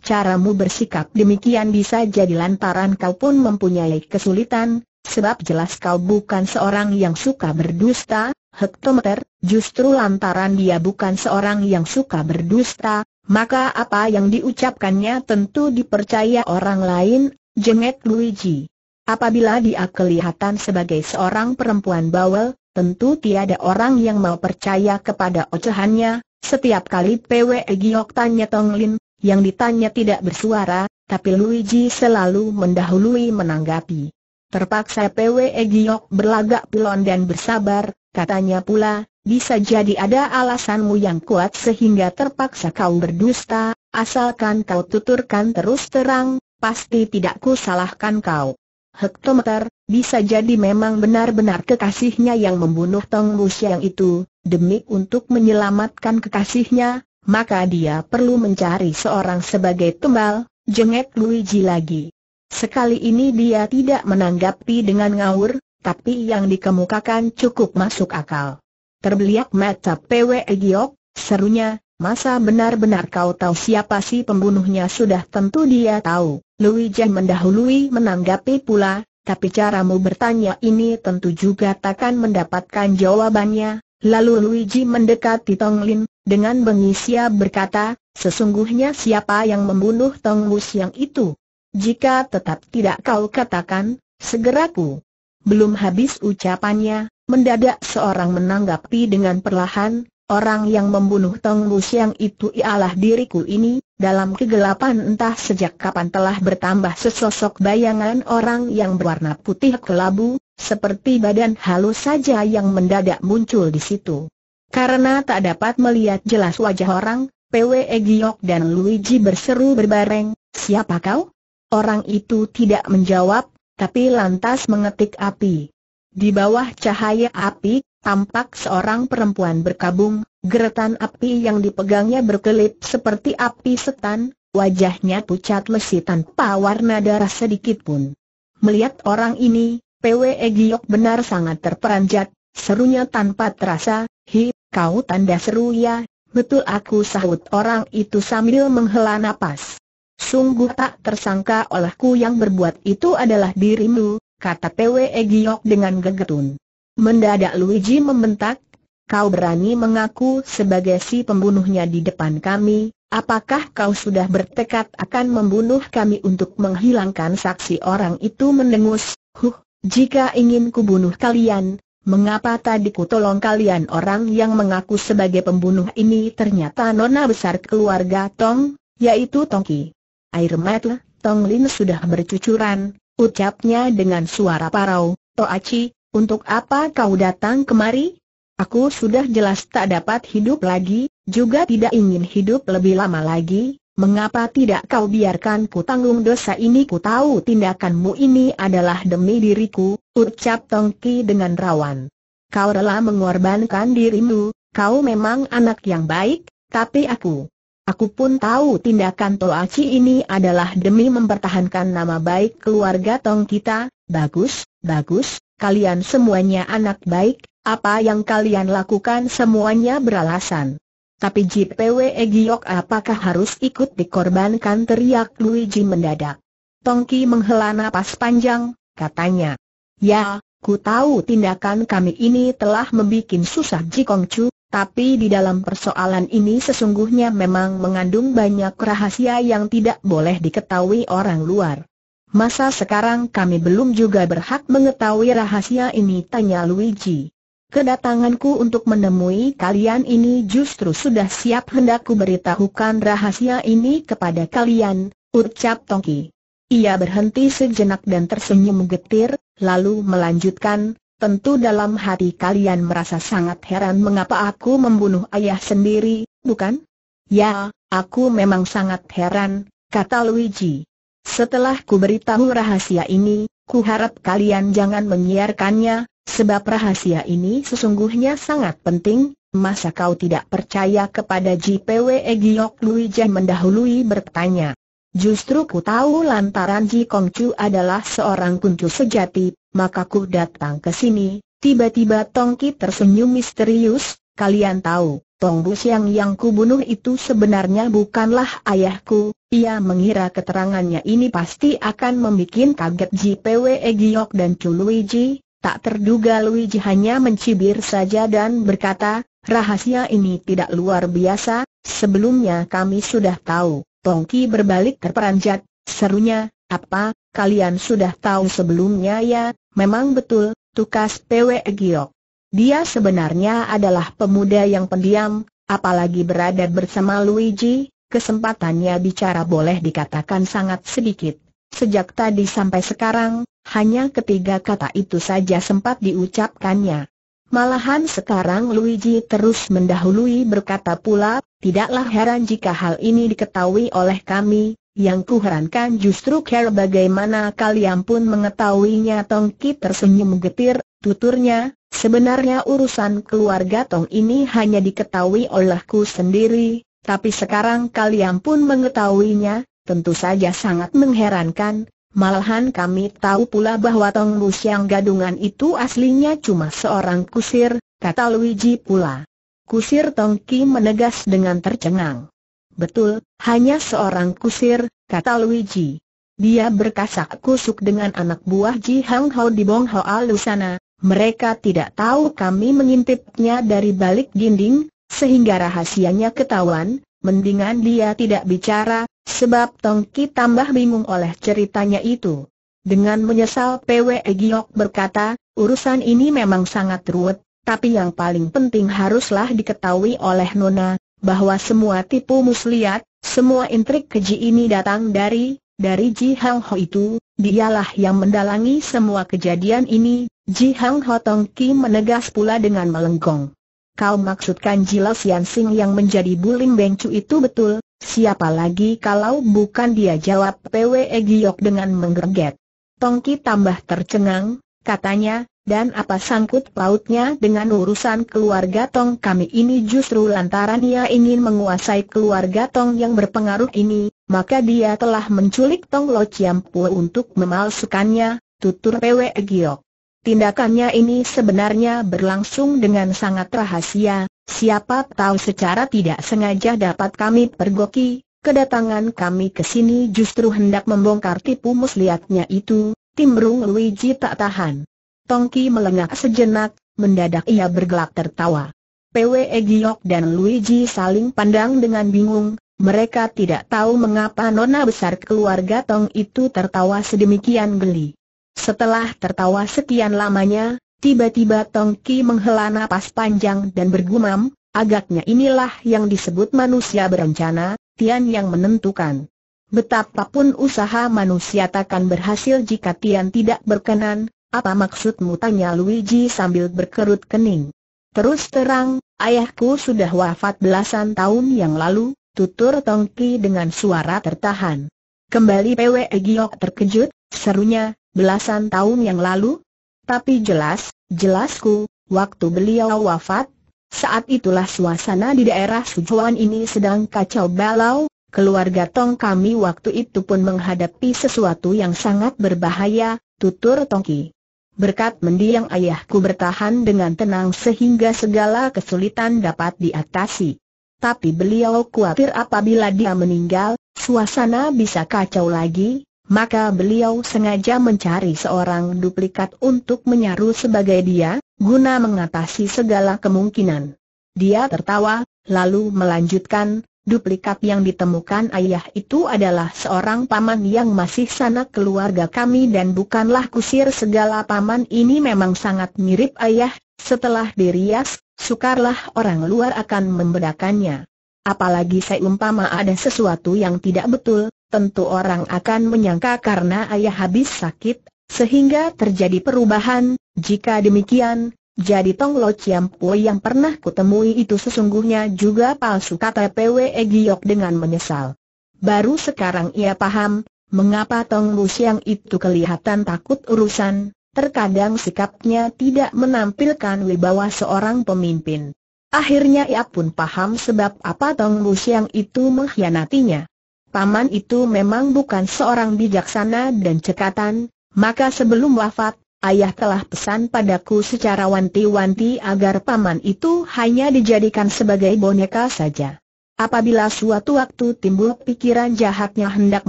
Caramu bersikap demikian bisa jadi lantaran kau pun mempunyai kesulitan, sebab jelas kau bukan seorang yang suka berdusta, hektometer, justru lantaran dia bukan seorang yang suka berdusta, maka apa yang diucapkannya tentu dipercaya orang lain, jengek Luigi. Apabila dia kelihatan sebagai seorang perempuan bawel, tentu tiada orang yang mau percaya kepada ocehannya, setiap kali PW Giok tanya Tonglin, yang ditanya tidak bersuara, tapi Luigi selalu mendahului menanggapi. Terpaksa PW Giok berlagak pilon dan bersabar, katanya pula, bisa jadi ada alasanmu yang kuat sehingga terpaksa kau berdusta, asalkan kau tuturkan terus terang, pasti tidak ku salahkan kau. Hektometer, bisa jadi memang benar-benar kekasihnya yang membunuh Tong Musyang itu, demi untuk menyelamatkan kekasihnya, maka dia perlu mencari seorang sebagai tumbal, jengek Luigi lagi. Sekali ini dia tidak menanggapi dengan ngawur, tapi yang dikemukakan cukup masuk akal. Terbeliak mata PW Giok, serunya, masa benar-benar kau tahu siapa si pembunuhnya sudah tentu dia tahu. Lui Jai mendahului menanggapi pula, tapi caramu bertanya ini tentu juga takkan mendapatkan jawabannya. Lalu Luigi mendekati Tong Lin, dengan bengisia berkata, sesungguhnya siapa yang membunuh Tong yang itu? Jika tetap tidak kau katakan, segera ku. Belum habis ucapannya, Mendadak seorang menanggapi dengan perlahan, orang yang membunuh Tong Lu Siang itu ialah diriku ini, dalam kegelapan entah sejak kapan telah bertambah sesosok bayangan orang yang berwarna putih kelabu, seperti badan halus saja yang mendadak muncul di situ. Karena tak dapat melihat jelas wajah orang, PWE Giok dan Luigi berseru berbareng, siapa kau? Orang itu tidak menjawab, tapi lantas mengetik api. Di bawah cahaya api, tampak seorang perempuan berkabung, geretan api yang dipegangnya berkelip seperti api setan, wajahnya pucat lesi tanpa warna darah sedikit pun. Melihat orang ini, PW Giok benar sangat terperanjat, serunya tanpa terasa, hi, kau tanda seru ya, betul aku sahut orang itu sambil menghela napas. Sungguh tak tersangka olehku yang berbuat itu adalah dirimu, kata PWE Giok dengan gegetun. Mendadak Luigi membentak, kau berani mengaku sebagai si pembunuhnya di depan kami, apakah kau sudah bertekad akan membunuh kami untuk menghilangkan saksi orang itu mendengus, huh, jika ingin kubunuh kalian, Mengapa tadi ku kalian orang yang mengaku sebagai pembunuh ini ternyata nona besar keluarga Tong, yaitu Tongki. Air mata Tong Lin sudah bercucuran, Ucapnya dengan suara parau, Toachi, untuk apa kau datang kemari? Aku sudah jelas tak dapat hidup lagi, juga tidak ingin hidup lebih lama lagi, mengapa tidak kau biarkan ku tanggung dosa ini ku tahu tindakanmu ini adalah demi diriku, ucap Tongki dengan rawan. Kau rela mengorbankan dirimu, kau memang anak yang baik, tapi aku Aku pun tahu tindakan Aci ini adalah demi mempertahankan nama baik keluarga Tong kita, bagus, bagus, kalian semuanya anak baik, apa yang kalian lakukan semuanya beralasan. Tapi JPW Egyok, apakah harus ikut dikorbankan teriak Luigi mendadak. Tongki menghela napas panjang, katanya. Ya, ku tahu tindakan kami ini telah membuat susah Ji Kongcu, tapi di dalam persoalan ini sesungguhnya memang mengandung banyak rahasia yang tidak boleh diketahui orang luar. Masa sekarang kami belum juga berhak mengetahui rahasia ini tanya Luigi. Kedatanganku untuk menemui kalian ini justru sudah siap hendak ku beritahukan rahasia ini kepada kalian, ucap Tongki. Ia berhenti sejenak dan tersenyum getir, lalu melanjutkan, Tentu dalam hati kalian merasa sangat heran mengapa aku membunuh ayah sendiri, bukan? Ya, aku memang sangat heran, kata Luigi. Setelah ku beritahu rahasia ini, ku harap kalian jangan menyiarkannya, sebab rahasia ini sesungguhnya sangat penting, masa kau tidak percaya kepada JPW e Giok Luigi mendahului bertanya. Justru ku tahu lantaran Ji Kongcu adalah seorang kuncu sejati, maka ku datang ke sini. Tiba-tiba Tong Tongki tersenyum misterius, kalian tahu, Tong Bu Siang yang ku bunuh itu sebenarnya bukanlah ayahku, ia mengira keterangannya ini pasti akan membuat kaget Ji JPW Giok dan Chu Luigi, tak terduga Luigi hanya mencibir saja dan berkata, rahasia ini tidak luar biasa, sebelumnya kami sudah tahu, Tongki berbalik terperanjat, serunya, apa, kalian sudah tahu sebelumnya ya, memang betul, tukas Pwe Giok. Dia sebenarnya adalah pemuda yang pendiam, apalagi berada bersama Luigi, kesempatannya bicara boleh dikatakan sangat sedikit. Sejak tadi sampai sekarang, hanya ketiga kata itu saja sempat diucapkannya. Malahan sekarang Luigi terus mendahului berkata pula, tidaklah heran jika hal ini diketahui oleh kami, yang kuherankan justru care bagaimana kalian pun mengetahuinya Tongki tersenyum getir, tuturnya, sebenarnya urusan keluarga Tong ini hanya diketahui olehku sendiri, tapi sekarang kalian pun mengetahuinya, tentu saja sangat mengherankan, Malahan kami tahu pula bahwa Tong Lu Siang gadungan itu aslinya cuma seorang kusir, kata Luigi pula. Kusir Tong Ki menegas dengan tercengang. Betul, hanya seorang kusir, kata Luigi. Dia berkasak kusuk dengan anak buah Ji Hang Hao di Bong Hoa Lusana. Mereka tidak tahu kami mengintipnya dari balik dinding, sehingga rahasianya ketahuan, mendingan dia tidak bicara, Sebab Tongki tambah bingung oleh ceritanya itu. Dengan menyesal PW Giok berkata, urusan ini memang sangat ruwet, tapi yang paling penting haruslah diketahui oleh Nona, bahwa semua tipu muslihat, semua intrik keji ini datang dari, dari Ji Hang Ho itu, dialah yang mendalangi semua kejadian ini, Ji Hang Ho Tongki Ki menegas pula dengan melengkung, Kau maksudkan Lo Sian Sing yang menjadi Bulim Bengcu itu betul, Siapa lagi kalau bukan dia jawab Pwe Giok dengan menggerget. Tongki tambah tercengang, katanya, dan apa sangkut pautnya dengan urusan keluarga Tong kami ini justru lantaran ia ingin menguasai keluarga Tong yang berpengaruh ini, maka dia telah menculik Tong Lo Chiampu untuk memalsukannya, tutur Pwe Giok. Tindakannya ini sebenarnya berlangsung dengan sangat rahasia, Siapa tahu secara tidak sengaja dapat kami pergoki, kedatangan kami ke sini justru hendak membongkar tipu muslihatnya itu, timbrung Luigi tak tahan. Tongki melengah sejenak, mendadak ia bergelak tertawa. PW e Giok dan Luigi saling pandang dengan bingung, mereka tidak tahu mengapa nona besar keluarga Tong itu tertawa sedemikian geli. Setelah tertawa sekian lamanya, Tiba-tiba Tong Ki menghela nafas panjang dan bergumam, agaknya inilah yang disebut manusia berencana, Tian yang menentukan. Betapapun usaha manusia takkan berhasil jika Tian tidak berkenan, apa maksudmu tanya Luigi sambil berkerut kening. Terus terang, ayahku sudah wafat belasan tahun yang lalu, tutur Tong Ki dengan suara tertahan. Kembali PWE Giok terkejut, serunya, belasan tahun yang lalu, tapi jelas, jelasku, waktu beliau wafat, saat itulah suasana di daerah Sujuan ini sedang kacau balau, keluarga Tong kami waktu itu pun menghadapi sesuatu yang sangat berbahaya, tutur Tongki. Berkat mendiang ayahku bertahan dengan tenang sehingga segala kesulitan dapat diatasi. Tapi beliau khawatir apabila dia meninggal, suasana bisa kacau lagi, maka beliau sengaja mencari seorang duplikat untuk menyaru sebagai dia, guna mengatasi segala kemungkinan. Dia tertawa, lalu melanjutkan, duplikat yang ditemukan ayah itu adalah seorang paman yang masih sanak keluarga kami dan bukanlah kusir segala paman ini memang sangat mirip ayah, setelah dirias, sukarlah orang luar akan membedakannya. Apalagi seumpama ada sesuatu yang tidak betul, tentu orang akan menyangka karena ayah habis sakit, sehingga terjadi perubahan, jika demikian, jadi Tong Lo Chiam Pui yang pernah kutemui itu sesungguhnya juga palsu kata Pwe Giok dengan menyesal. Baru sekarang ia paham, mengapa Tong Lu Siang itu kelihatan takut urusan, terkadang sikapnya tidak menampilkan wibawa seorang pemimpin. Akhirnya ia pun paham sebab apa Tong Lu Siang itu mengkhianatinya paman itu memang bukan seorang bijaksana dan cekatan, maka sebelum wafat, ayah telah pesan padaku secara wanti-wanti agar paman itu hanya dijadikan sebagai boneka saja. Apabila suatu waktu timbul pikiran jahatnya hendak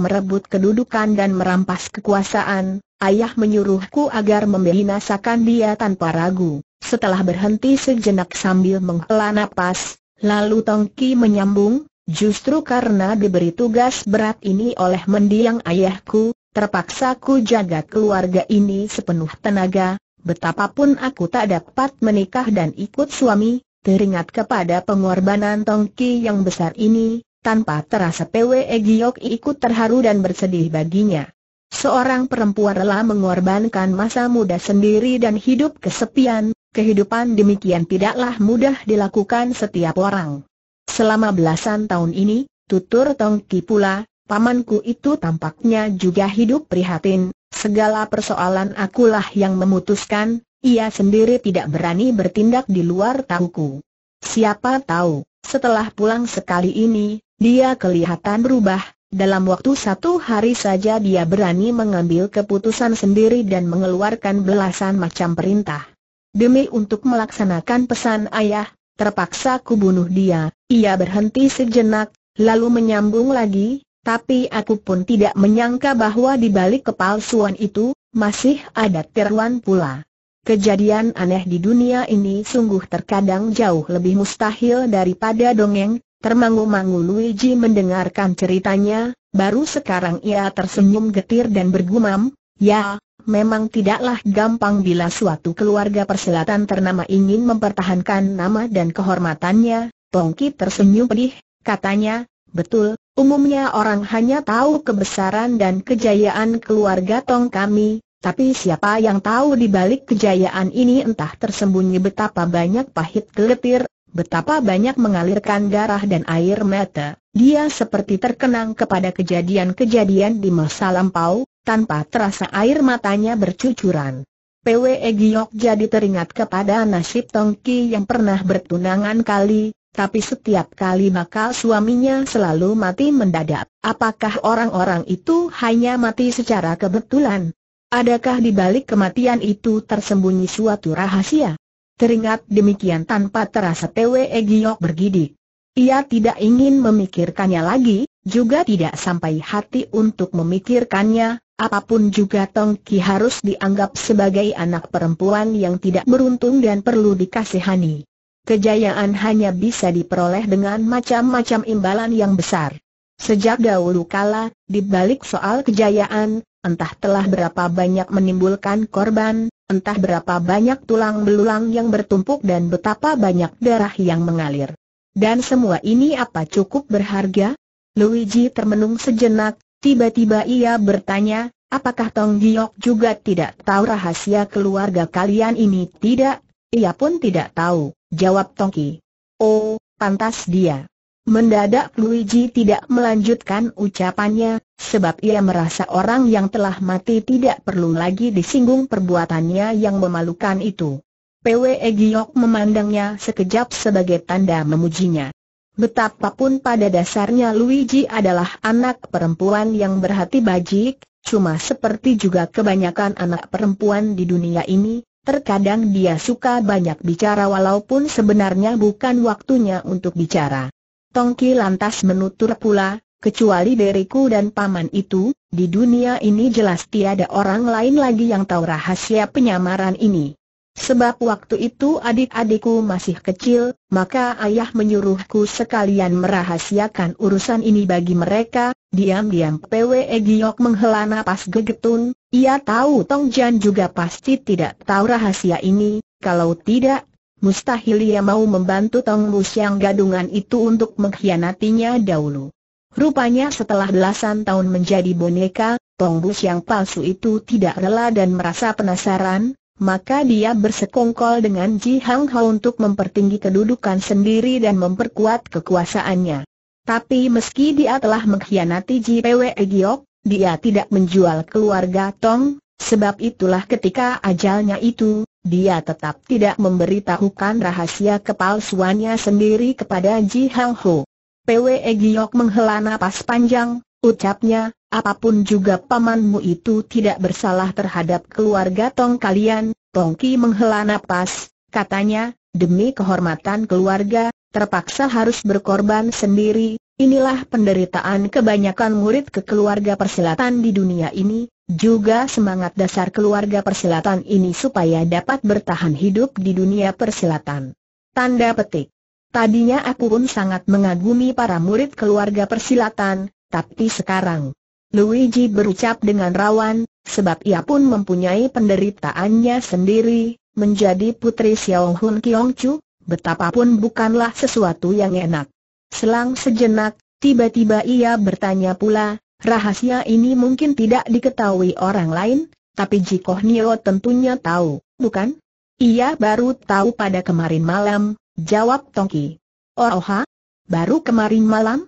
merebut kedudukan dan merampas kekuasaan, ayah menyuruhku agar membinasakan dia tanpa ragu. Setelah berhenti sejenak sambil menghela napas, lalu Tongki menyambung, Justru karena diberi tugas berat ini oleh mendiang ayahku, terpaksa ku jaga keluarga ini sepenuh tenaga, betapapun aku tak dapat menikah dan ikut suami, teringat kepada pengorbanan Tongki yang besar ini, tanpa terasa PWE Giok ikut terharu dan bersedih baginya. Seorang perempuan rela mengorbankan masa muda sendiri dan hidup kesepian, kehidupan demikian tidaklah mudah dilakukan setiap orang. Selama belasan tahun ini, tutur Tongki pula, pamanku itu tampaknya juga hidup prihatin, segala persoalan akulah yang memutuskan, ia sendiri tidak berani bertindak di luar tahuku. Siapa tahu, setelah pulang sekali ini, dia kelihatan berubah, dalam waktu satu hari saja dia berani mengambil keputusan sendiri dan mengeluarkan belasan macam perintah. Demi untuk melaksanakan pesan ayah, terpaksa kubunuh dia, ia berhenti sejenak, lalu menyambung lagi, tapi aku pun tidak menyangka bahwa di balik kepalsuan itu, masih ada tiruan pula. Kejadian aneh di dunia ini sungguh terkadang jauh lebih mustahil daripada dongeng, termangu-mangu Luigi mendengarkan ceritanya, baru sekarang ia tersenyum getir dan bergumam, ya, memang tidaklah gampang bila suatu keluarga perselatan ternama ingin mempertahankan nama dan kehormatannya, Tongki tersenyum pedih, katanya, betul, umumnya orang hanya tahu kebesaran dan kejayaan keluarga Tong kami, tapi siapa yang tahu di balik kejayaan ini entah tersembunyi betapa banyak pahit keletir, betapa banyak mengalirkan darah dan air mata. Dia seperti terkenang kepada kejadian-kejadian di masa lampau, tanpa terasa air matanya bercucuran. PWE Giok jadi teringat kepada nasib Tongki yang pernah bertunangan kali, tapi setiap kali maka suaminya selalu mati mendadak. Apakah orang-orang itu hanya mati secara kebetulan? Adakah di balik kematian itu tersembunyi suatu rahasia? Teringat demikian tanpa terasa Tewe Giok bergidik. Ia tidak ingin memikirkannya lagi, juga tidak sampai hati untuk memikirkannya, apapun juga Tong Ki harus dianggap sebagai anak perempuan yang tidak beruntung dan perlu dikasihani. Kejayaan hanya bisa diperoleh dengan macam-macam imbalan yang besar. Sejak dahulu kala, di balik soal kejayaan, entah telah berapa banyak menimbulkan korban, entah berapa banyak tulang belulang yang bertumpuk dan betapa banyak darah yang mengalir. Dan semua ini apa cukup berharga? Luigi termenung sejenak, tiba-tiba ia bertanya, apakah Tong Giok juga tidak tahu rahasia keluarga kalian ini? Tidak, ia pun tidak tahu jawab Tongki. Oh, pantas dia. Mendadak Luigi tidak melanjutkan ucapannya, sebab ia merasa orang yang telah mati tidak perlu lagi disinggung perbuatannya yang memalukan itu. PWE Giok memandangnya sekejap sebagai tanda memujinya. Betapapun pada dasarnya Luigi adalah anak perempuan yang berhati bajik, cuma seperti juga kebanyakan anak perempuan di dunia ini, Terkadang dia suka banyak bicara walaupun sebenarnya bukan waktunya untuk bicara. Tongki lantas menutur pula, kecuali diriku dan paman itu, di dunia ini jelas tiada orang lain lagi yang tahu rahasia penyamaran ini. Sebab waktu itu adik-adikku masih kecil, maka ayah menyuruhku sekalian merahasiakan urusan ini bagi mereka, diam-diam PWE Giok menghela napas gegetun, ia tahu Tong Jan juga pasti tidak tahu rahasia ini, kalau tidak, mustahil ia mau membantu Tong Mus yang gadungan itu untuk mengkhianatinya dahulu. Rupanya setelah belasan tahun menjadi boneka, Tong Mus yang palsu itu tidak rela dan merasa penasaran, maka dia bersekongkol dengan Ji Hang Ho untuk mempertinggi kedudukan sendiri dan memperkuat kekuasaannya. Tapi meski dia telah mengkhianati Ji Pwe Giok, dia tidak menjual keluarga Tong, sebab itulah ketika ajalnya itu, dia tetap tidak memberitahukan rahasia kepalsuannya sendiri kepada Ji Hang Ho. Pwe Giok menghela nafas panjang, ucapnya, apapun juga pamanmu itu tidak bersalah terhadap keluarga Tong kalian, Tong Ki menghela nafas, katanya, demi kehormatan keluarga, terpaksa harus berkorban sendiri, Inilah penderitaan kebanyakan murid keluarga persilatan di dunia ini, juga semangat dasar keluarga persilatan ini supaya dapat bertahan hidup di dunia persilatan. Tanda petik. Tadinya aku pun sangat mengagumi para murid keluarga persilatan, tapi sekarang, Luigi berucap dengan rawan, sebab ia pun mempunyai penderitaannya sendiri, menjadi putri Xiao Hun Kiong Chu, betapapun bukanlah sesuatu yang enak. Selang sejenak, tiba-tiba ia bertanya pula, rahasia ini mungkin tidak diketahui orang lain, tapi Jikoh Nio tentunya tahu, bukan? Ia baru tahu pada kemarin malam, jawab Tongki. Oh Oha, baru kemarin malam?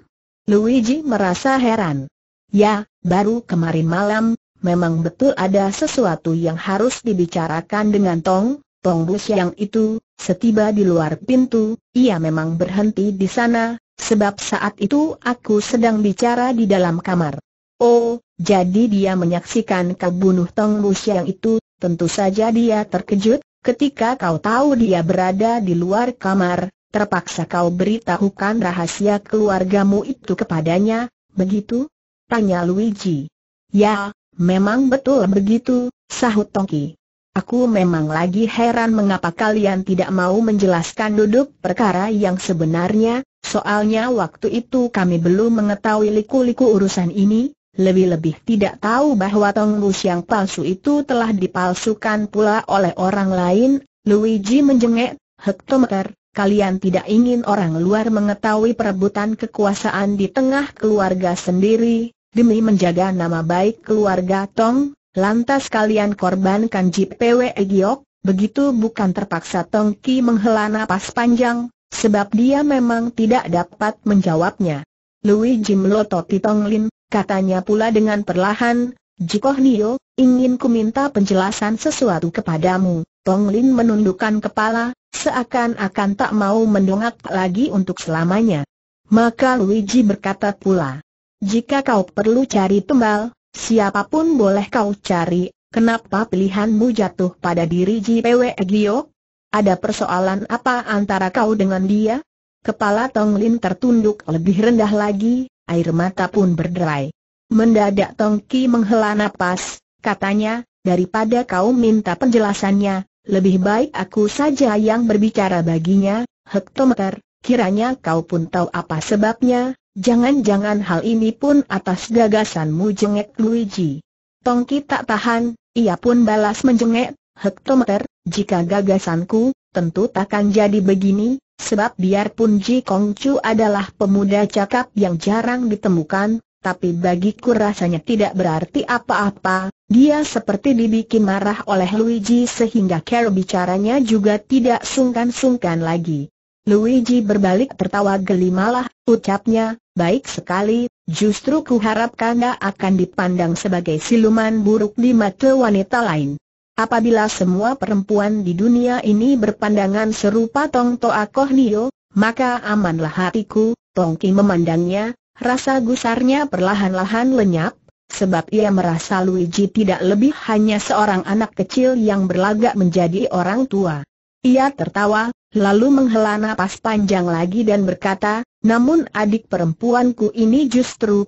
Luigi merasa heran. Ya, baru kemarin malam, memang betul ada sesuatu yang harus dibicarakan dengan Tong, Tong Bus yang itu, setiba di luar pintu, ia memang berhenti di sana, Sebab saat itu aku sedang bicara di dalam kamar. Oh, jadi dia menyaksikan kau bunuh Tong itu, tentu saja dia terkejut, ketika kau tahu dia berada di luar kamar, terpaksa kau beritahukan rahasia keluargamu itu kepadanya, begitu? Tanya Luigi. Ya, memang betul begitu, sahut Tongki. Aku memang lagi heran mengapa kalian tidak mau menjelaskan duduk perkara yang sebenarnya, soalnya waktu itu kami belum mengetahui liku-liku urusan ini, lebih-lebih tidak tahu bahwa Lu yang palsu itu telah dipalsukan pula oleh orang lain, Luigi menjengek, hektometer, kalian tidak ingin orang luar mengetahui perebutan kekuasaan di tengah keluarga sendiri, demi menjaga nama baik keluarga Tong, Lantas kalian korbankan Jip Pwe Giok, begitu bukan terpaksa Tong Ki menghela napas panjang, sebab dia memang tidak dapat menjawabnya. Lui Jim Loto Tong Lin, katanya pula dengan perlahan, Jikoh Nio, ingin ku minta penjelasan sesuatu kepadamu. Tong Lin menundukkan kepala, seakan-akan tak mau mendongak lagi untuk selamanya. Maka Luigi berkata pula, jika kau perlu cari tembal, Siapapun boleh kau cari, kenapa pilihanmu jatuh pada diri JPW Egyo? Ada persoalan apa antara kau dengan dia? Kepala Tong Lin tertunduk lebih rendah lagi, air mata pun berderai. Mendadak Tong Ki menghela nafas, katanya, daripada kau minta penjelasannya, lebih baik aku saja yang berbicara baginya, hektometer, kiranya kau pun tahu apa sebabnya, Jangan-jangan hal ini pun atas gagasanmu jengek Luigi. Tongki tak tahan, ia pun balas menjengek, hektometer, jika gagasanku, tentu takkan jadi begini, sebab biarpun Ji Kong Chu adalah pemuda cakap yang jarang ditemukan, tapi bagiku rasanya tidak berarti apa-apa, dia seperti dibikin marah oleh Luigi sehingga cara bicaranya juga tidak sungkan-sungkan lagi. Luigi berbalik tertawa geli malah, ucapnya, baik sekali, justru harap Kanda akan dipandang sebagai siluman buruk di mata wanita lain. Apabila semua perempuan di dunia ini berpandangan serupa Tong Toa Koh Nio, maka amanlah hatiku, Tong Tongki memandangnya, rasa gusarnya perlahan-lahan lenyap, sebab ia merasa Luigi tidak lebih hanya seorang anak kecil yang berlagak menjadi orang tua. Ia tertawa, lalu menghela nafas panjang lagi dan berkata, namun adik perempuanku ini justru,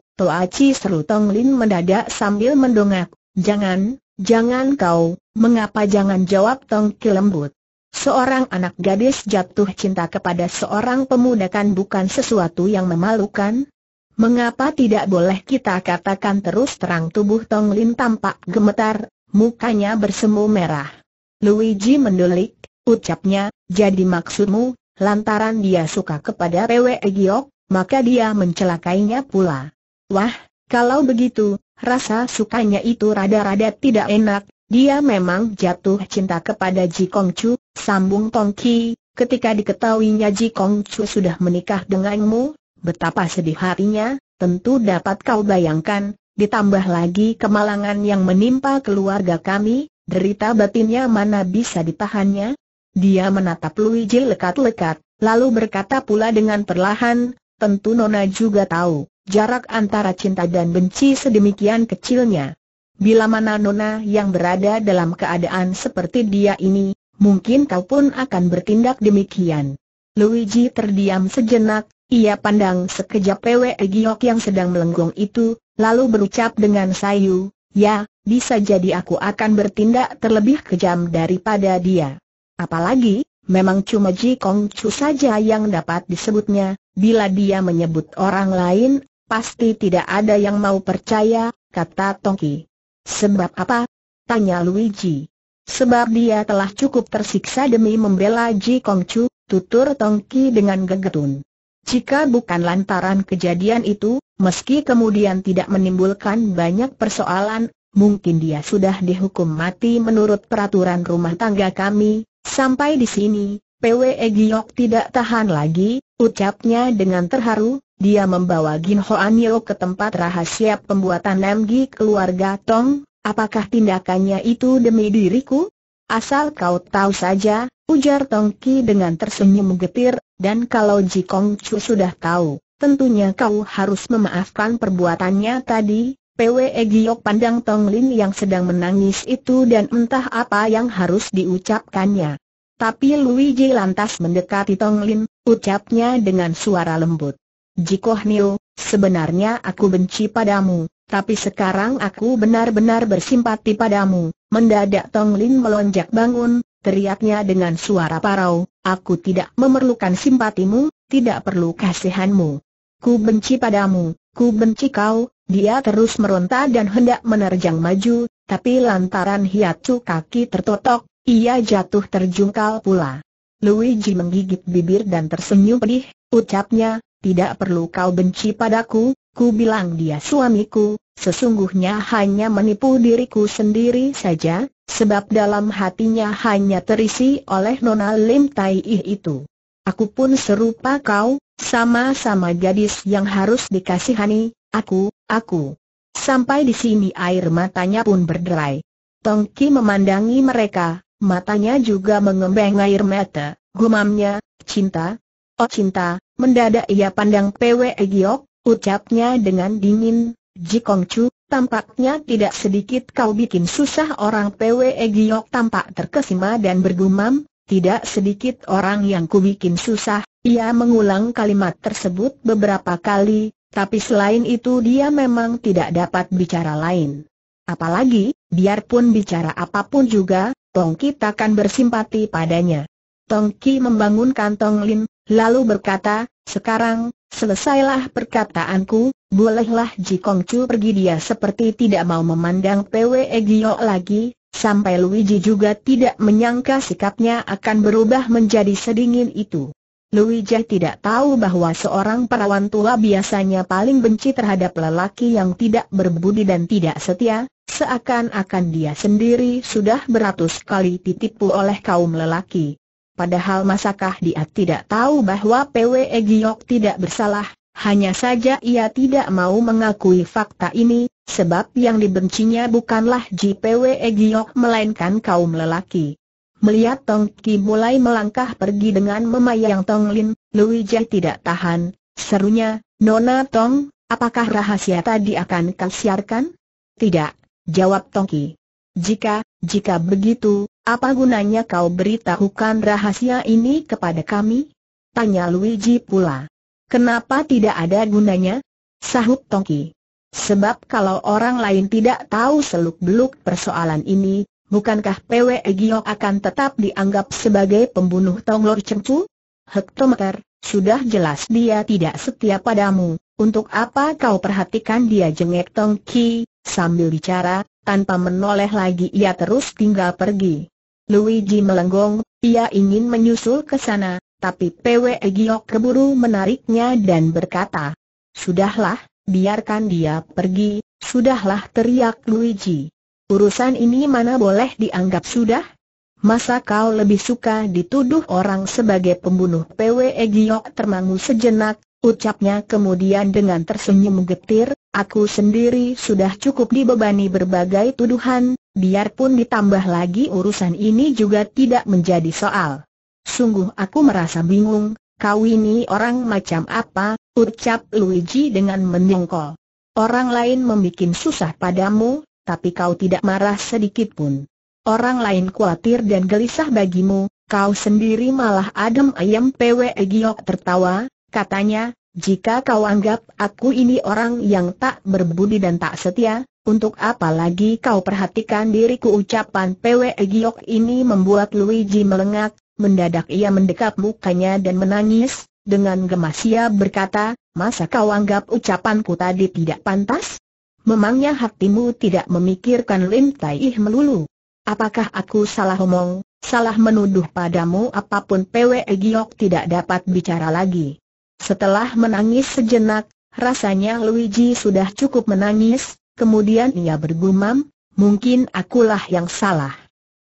Chi seru Tong Lin mendadak sambil mendongak, jangan, jangan kau, mengapa jangan jawab Tong Ki lembut. Seorang anak gadis jatuh cinta kepada seorang pemuda kan bukan sesuatu yang memalukan? Mengapa tidak boleh kita katakan terus terang tubuh Tong Lin tampak gemetar, mukanya bersemu merah. Luigi mendulik, Ucapnya, jadi maksudmu, lantaran dia suka kepada Pwe Giok, maka dia mencelakainya pula. Wah, kalau begitu, rasa sukanya itu rada-rada tidak enak, dia memang jatuh cinta kepada Ji Kong Chu, sambung Tong Ki, ketika diketahuinya Ji Kong Chu sudah menikah denganmu, betapa sedih harinya, tentu dapat kau bayangkan, ditambah lagi kemalangan yang menimpa keluarga kami, derita batinnya mana bisa ditahannya, dia menatap Luigi lekat-lekat, lalu berkata pula dengan perlahan, tentu Nona juga tahu, jarak antara cinta dan benci sedemikian kecilnya. Bila mana Nona yang berada dalam keadaan seperti dia ini, mungkin kau pun akan bertindak demikian. Luigi terdiam sejenak, ia pandang sekejap Pwe Giok yang sedang melenggong itu, lalu berucap dengan sayu, ya, bisa jadi aku akan bertindak terlebih kejam daripada dia. Apalagi, memang cuma Ji Kong Chu saja yang dapat disebutnya, bila dia menyebut orang lain, pasti tidak ada yang mau percaya, kata Tongki. Sebab apa? Tanya Luigi. Sebab dia telah cukup tersiksa demi membela Ji Kong Chu, tutur Tongki dengan gegetun. Jika bukan lantaran kejadian itu, meski kemudian tidak menimbulkan banyak persoalan, mungkin dia sudah dihukum mati menurut peraturan rumah tangga kami, Sampai di sini, PWE Giok tidak tahan lagi, ucapnya dengan terharu, dia membawa Gin Hoan Yeo ke tempat rahasia pembuatan MG keluarga Tong, apakah tindakannya itu demi diriku? Asal kau tahu saja, ujar Tong Ki dengan tersenyum getir, dan kalau Ji Kong Chu sudah tahu, tentunya kau harus memaafkan perbuatannya tadi, PWE Egyok pandang Tong Lin yang sedang menangis itu dan entah apa yang harus diucapkannya. Tapi Luigi lantas mendekati Tong Lin, ucapnya dengan suara lembut. Jikoh Nio, sebenarnya aku benci padamu, tapi sekarang aku benar-benar bersimpati padamu. Mendadak Tong Lin melonjak bangun, teriaknya dengan suara parau, aku tidak memerlukan simpatimu, tidak perlu kasihanmu. Ku benci padamu, ku benci kau, dia terus meronta dan hendak menerjang maju, tapi lantaran hiacu kaki tertotok, ia jatuh terjungkal pula. Luigi menggigit bibir dan tersenyum pedih, ucapnya, tidak perlu kau benci padaku, ku bilang dia suamiku, sesungguhnya hanya menipu diriku sendiri saja, sebab dalam hatinya hanya terisi oleh Nona Lim Tai Ih itu. Aku pun serupa kau, sama-sama gadis yang harus dikasihani, aku, Aku. Sampai di sini air matanya pun berderai. Tongki memandangi mereka, matanya juga mengembang air mata, gumamnya, cinta. Oh cinta, mendadak ia pandang PW Giok, ucapnya dengan dingin, Jikong Chu, tampaknya tidak sedikit kau bikin susah orang PW Giok tampak terkesima dan bergumam, tidak sedikit orang yang ku bikin susah, ia mengulang kalimat tersebut beberapa kali, tapi selain itu dia memang tidak dapat bicara lain. Apalagi, biarpun bicara apapun juga, Tong Ki takkan bersimpati padanya. Tong Ki membangunkan Tong Lin, lalu berkata, sekarang, selesailah perkataanku, bolehlah Ji Kong Chu pergi dia seperti tidak mau memandang Pwe Gio lagi, sampai Luigi juga tidak menyangka sikapnya akan berubah menjadi sedingin itu. Luija tidak tahu bahwa seorang perawan tua biasanya paling benci terhadap lelaki yang tidak berbudi dan tidak setia, seakan-akan dia sendiri sudah beratus kali ditipu oleh kaum lelaki. Padahal masakah dia tidak tahu bahwa PW Giyok tidak bersalah, hanya saja ia tidak mau mengakui fakta ini, sebab yang dibencinya bukanlah JPW Giyok melainkan kaum lelaki. Melihat Tong Ki mulai melangkah pergi dengan memayang Tong Lin, Lui tidak tahan, serunya, Nona Tong, apakah rahasia tadi akan kau siarkan? Tidak, jawab Tong Ki. Jika, jika begitu, apa gunanya kau beritahukan rahasia ini kepada kami? Tanya Luigi pula. Kenapa tidak ada gunanya? Sahut Tong Tongki. Sebab kalau orang lain tidak tahu seluk-beluk persoalan ini, bukankah PW Giok akan tetap dianggap sebagai pembunuh Tonglor Cengcu? Hektometer, sudah jelas dia tidak setia padamu, untuk apa kau perhatikan dia jengek Tong Ki, sambil bicara, tanpa menoleh lagi ia terus tinggal pergi. Luigi melenggong, ia ingin menyusul ke sana, tapi PW Giok keburu menariknya dan berkata, Sudahlah, biarkan dia pergi, sudahlah teriak Luigi. Urusan ini mana boleh dianggap sudah? Masa kau lebih suka dituduh orang sebagai pembunuh PW e Giyok termangu sejenak, ucapnya kemudian dengan tersenyum getir, aku sendiri sudah cukup dibebani berbagai tuduhan, biarpun ditambah lagi urusan ini juga tidak menjadi soal. Sungguh aku merasa bingung, kau ini orang macam apa, ucap Luigi dengan menyongkol. Orang lain membuat susah padamu, tapi kau tidak marah sedikit pun. Orang lain khawatir dan gelisah bagimu, kau sendiri malah adem ayam PW Giok tertawa, katanya, jika kau anggap aku ini orang yang tak berbudi dan tak setia, untuk apa lagi kau perhatikan diriku ucapan PW Giok ini membuat Luigi melengak, mendadak ia mendekap mukanya dan menangis, dengan gemas ia berkata, masa kau anggap ucapanku tadi tidak pantas? Memangnya hatimu tidak memikirkan Lim Tai Ih melulu? Apakah aku salah omong, salah menuduh padamu apapun PW Giok tidak dapat bicara lagi? Setelah menangis sejenak, rasanya Luigi sudah cukup menangis, kemudian ia bergumam, mungkin akulah yang salah.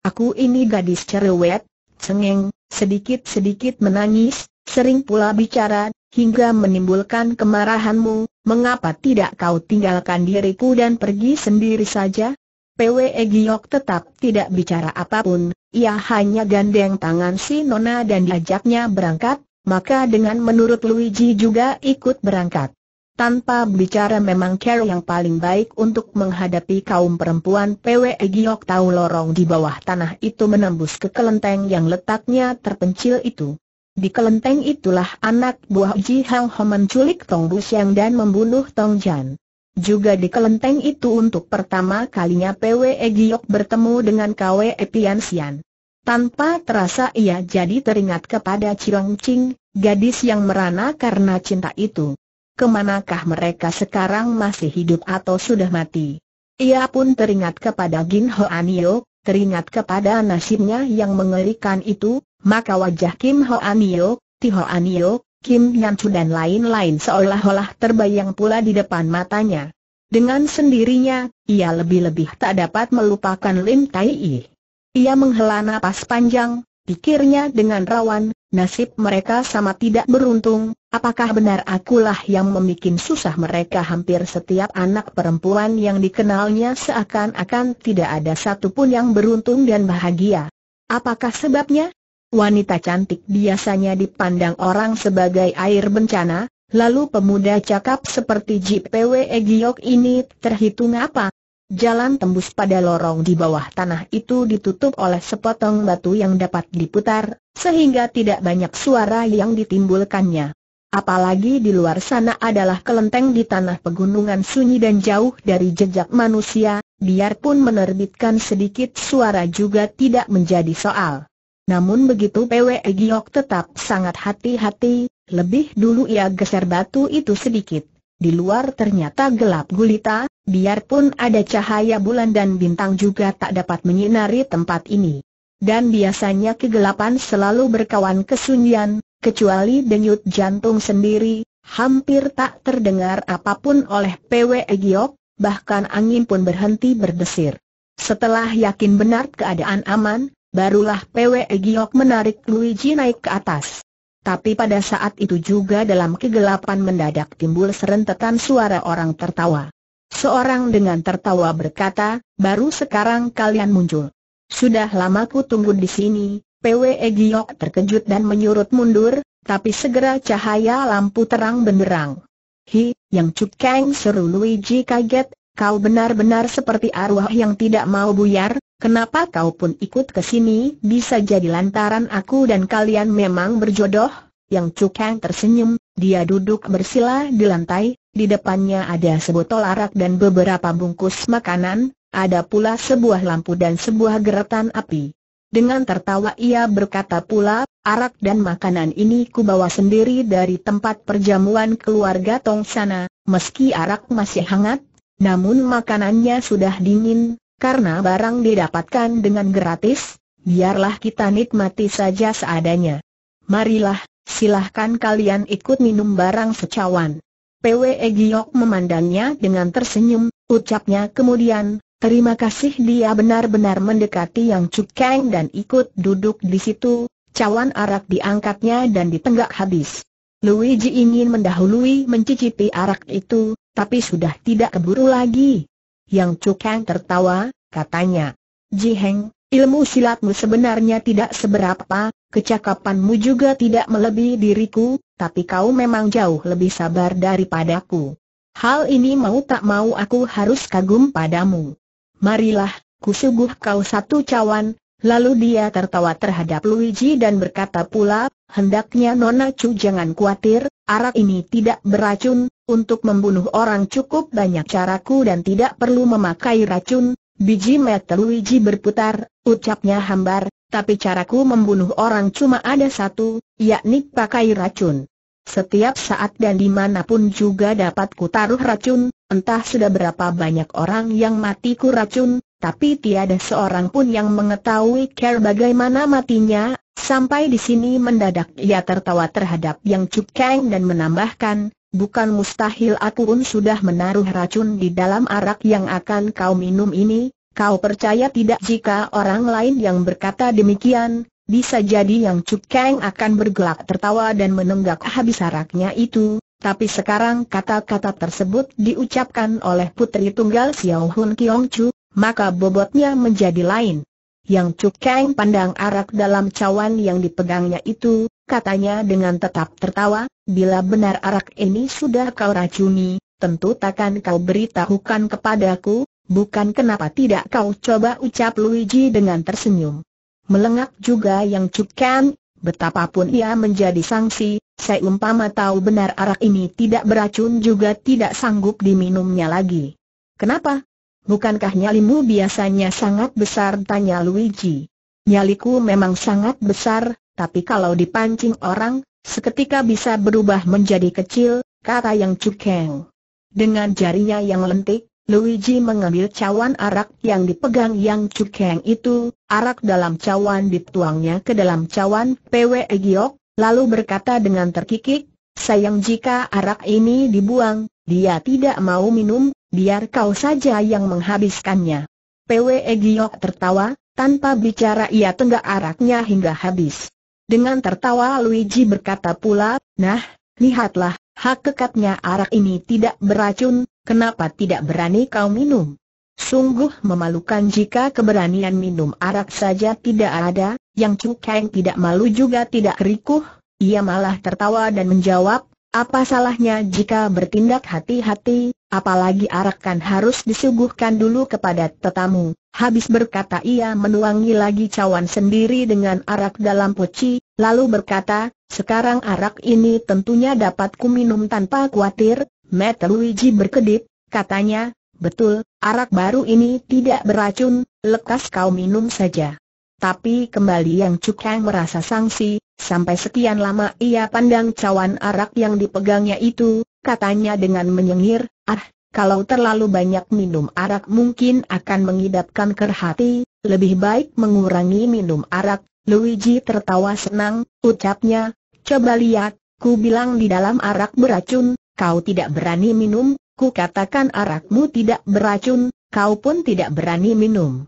Aku ini gadis cerewet, cengeng, sedikit-sedikit menangis, sering pula bicara, hingga menimbulkan kemarahanmu, mengapa tidak kau tinggalkan diriku dan pergi sendiri saja? PWE Giok tetap tidak bicara apapun, ia hanya gandeng tangan si Nona dan diajaknya berangkat, maka dengan menurut Luigi juga ikut berangkat. Tanpa bicara memang Carol yang paling baik untuk menghadapi kaum perempuan PWE Giok tahu lorong di bawah tanah itu menembus ke kelenteng yang letaknya terpencil itu. Di kelenteng itulah anak buah Ji Hang Ho menculik Tong Bu Siang dan membunuh Tong Jan. Juga di kelenteng itu untuk pertama kalinya PWE Giok bertemu dengan KWE Pian Sian. Tanpa terasa ia jadi teringat kepada Chiang Ching, gadis yang merana karena cinta itu. Kemanakah mereka sekarang masih hidup atau sudah mati? Ia pun teringat kepada Gin Ho Anio, teringat kepada nasibnya yang mengerikan itu, maka wajah Kim Ho Anio, Ti Ho Anio, Kim Nyan Chu dan lain-lain seolah-olah terbayang pula di depan matanya. Dengan sendirinya, ia lebih-lebih tak dapat melupakan Lim Tai Yi. Ia menghela nafas panjang, pikirnya dengan rawan, nasib mereka sama tidak beruntung, apakah benar akulah yang membuat susah mereka hampir setiap anak perempuan yang dikenalnya seakan-akan tidak ada satupun yang beruntung dan bahagia. Apakah sebabnya? wanita cantik biasanya dipandang orang sebagai air bencana, lalu pemuda cakap seperti JPW Egyok ini terhitung apa? Jalan tembus pada lorong di bawah tanah itu ditutup oleh sepotong batu yang dapat diputar, sehingga tidak banyak suara yang ditimbulkannya. Apalagi di luar sana adalah kelenteng di tanah pegunungan sunyi dan jauh dari jejak manusia, biarpun menerbitkan sedikit suara juga tidak menjadi soal. Namun begitu PWE Giok tetap sangat hati-hati, lebih dulu ia geser batu itu sedikit. Di luar ternyata gelap gulita, biarpun ada cahaya bulan dan bintang juga tak dapat menyinari tempat ini. Dan biasanya kegelapan selalu berkawan kesunyian, kecuali denyut jantung sendiri, hampir tak terdengar apapun oleh PWE Giok, bahkan angin pun berhenti berdesir. Setelah yakin benar keadaan aman, Barulah Pwe Giok menarik Luigi naik ke atas. Tapi pada saat itu juga dalam kegelapan mendadak timbul serentetan suara orang tertawa. Seorang dengan tertawa berkata, baru sekarang kalian muncul. Sudah lama ku tunggu di sini, Pwe Giok terkejut dan menyurut mundur, tapi segera cahaya lampu terang benderang. Hi, yang cukeng seru Luigi kaget, kau benar-benar seperti arwah yang tidak mau buyar, Kenapa kau pun ikut ke sini? Bisa jadi lantaran aku dan kalian memang berjodoh? Yang Cukang tersenyum, dia duduk bersila di lantai, di depannya ada sebotol arak dan beberapa bungkus makanan, ada pula sebuah lampu dan sebuah geretan api. Dengan tertawa ia berkata pula, arak dan makanan ini kubawa sendiri dari tempat perjamuan keluarga Tong sana, meski arak masih hangat, namun makanannya sudah dingin, karena barang didapatkan dengan gratis, biarlah kita nikmati saja seadanya. Marilah, silahkan kalian ikut minum barang secawan. PWE Giok memandangnya dengan tersenyum, ucapnya kemudian, terima kasih dia benar-benar mendekati Yang Cukeng dan ikut duduk di situ, cawan arak diangkatnya dan ditenggak habis. Luigi ingin mendahului mencicipi arak itu, tapi sudah tidak keburu lagi. Yang Cukang tertawa, katanya, Ji Heng, ilmu silatmu sebenarnya tidak seberapa, kecakapanmu juga tidak melebihi diriku, tapi kau memang jauh lebih sabar daripadaku. Hal ini mau tak mau aku harus kagum padamu. Marilah, kusuguh kau satu cawan, Lalu dia tertawa terhadap Luigi dan berkata pula, hendaknya Nona Chu jangan kuatir, arak ini tidak beracun, untuk membunuh orang cukup banyak caraku dan tidak perlu memakai racun. Biji mata Luigi berputar, ucapnya hambar, tapi caraku membunuh orang cuma ada satu, yakni pakai racun. Setiap saat dan dimanapun juga dapat ku taruh racun, entah sudah berapa banyak orang yang mati ku racun, tapi tiada seorang pun yang mengetahui care bagaimana matinya, sampai di sini mendadak ia tertawa terhadap Yang Cuk Kang dan menambahkan, bukan mustahil aku pun sudah menaruh racun di dalam arak yang akan kau minum ini, kau percaya tidak jika orang lain yang berkata demikian, bisa jadi Yang Cuk Kang akan bergelak tertawa dan menenggak habis araknya itu, tapi sekarang kata-kata tersebut diucapkan oleh putri tunggal Xiao Hun Kiong Chu, maka bobotnya menjadi lain. Yang Cukeng pandang arak dalam cawan yang dipegangnya itu, katanya dengan tetap tertawa, bila benar arak ini sudah kau racuni, tentu takkan kau beritahukan kepadaku, bukan kenapa tidak kau coba ucap Luigi dengan tersenyum. Melengak juga yang Cukeng, betapapun ia menjadi sanksi, saya umpama tahu benar arak ini tidak beracun juga tidak sanggup diminumnya lagi. Kenapa? bukankah nyalimu biasanya sangat besar? Tanya Luigi. Nyaliku memang sangat besar, tapi kalau dipancing orang, seketika bisa berubah menjadi kecil, kata yang cukeng. Dengan jarinya yang lentik, Luigi mengambil cawan arak yang dipegang yang cukeng itu, arak dalam cawan dituangnya ke dalam cawan PW Giok, lalu berkata dengan terkikik, sayang jika arak ini dibuang, dia tidak mau minum, biar kau saja yang menghabiskannya. PWE Giok tertawa, tanpa bicara ia tenggak araknya hingga habis. Dengan tertawa Luigi berkata pula, nah, lihatlah, hak kekatnya arak ini tidak beracun, kenapa tidak berani kau minum? Sungguh memalukan jika keberanian minum arak saja tidak ada, yang Cukeng tidak malu juga tidak kerikuh, ia malah tertawa dan menjawab, apa salahnya jika bertindak hati-hati, apalagi arak kan harus disuguhkan dulu kepada tetamu. Habis berkata ia menuangi lagi cawan sendiri dengan arak dalam poci, lalu berkata, sekarang arak ini tentunya dapat kuminum tanpa khawatir, Met Luigi berkedip, katanya, betul, arak baru ini tidak beracun, lekas kau minum saja. Tapi kembali yang cukang merasa sangsi, sampai sekian lama ia pandang cawan arak yang dipegangnya itu, katanya dengan menyengir, Ah, kalau terlalu banyak minum arak mungkin akan mengidapkan kerhati, lebih baik mengurangi minum arak. Luigi tertawa senang, ucapnya, coba lihat, ku bilang di dalam arak beracun, kau tidak berani minum, ku katakan arakmu tidak beracun, kau pun tidak berani minum.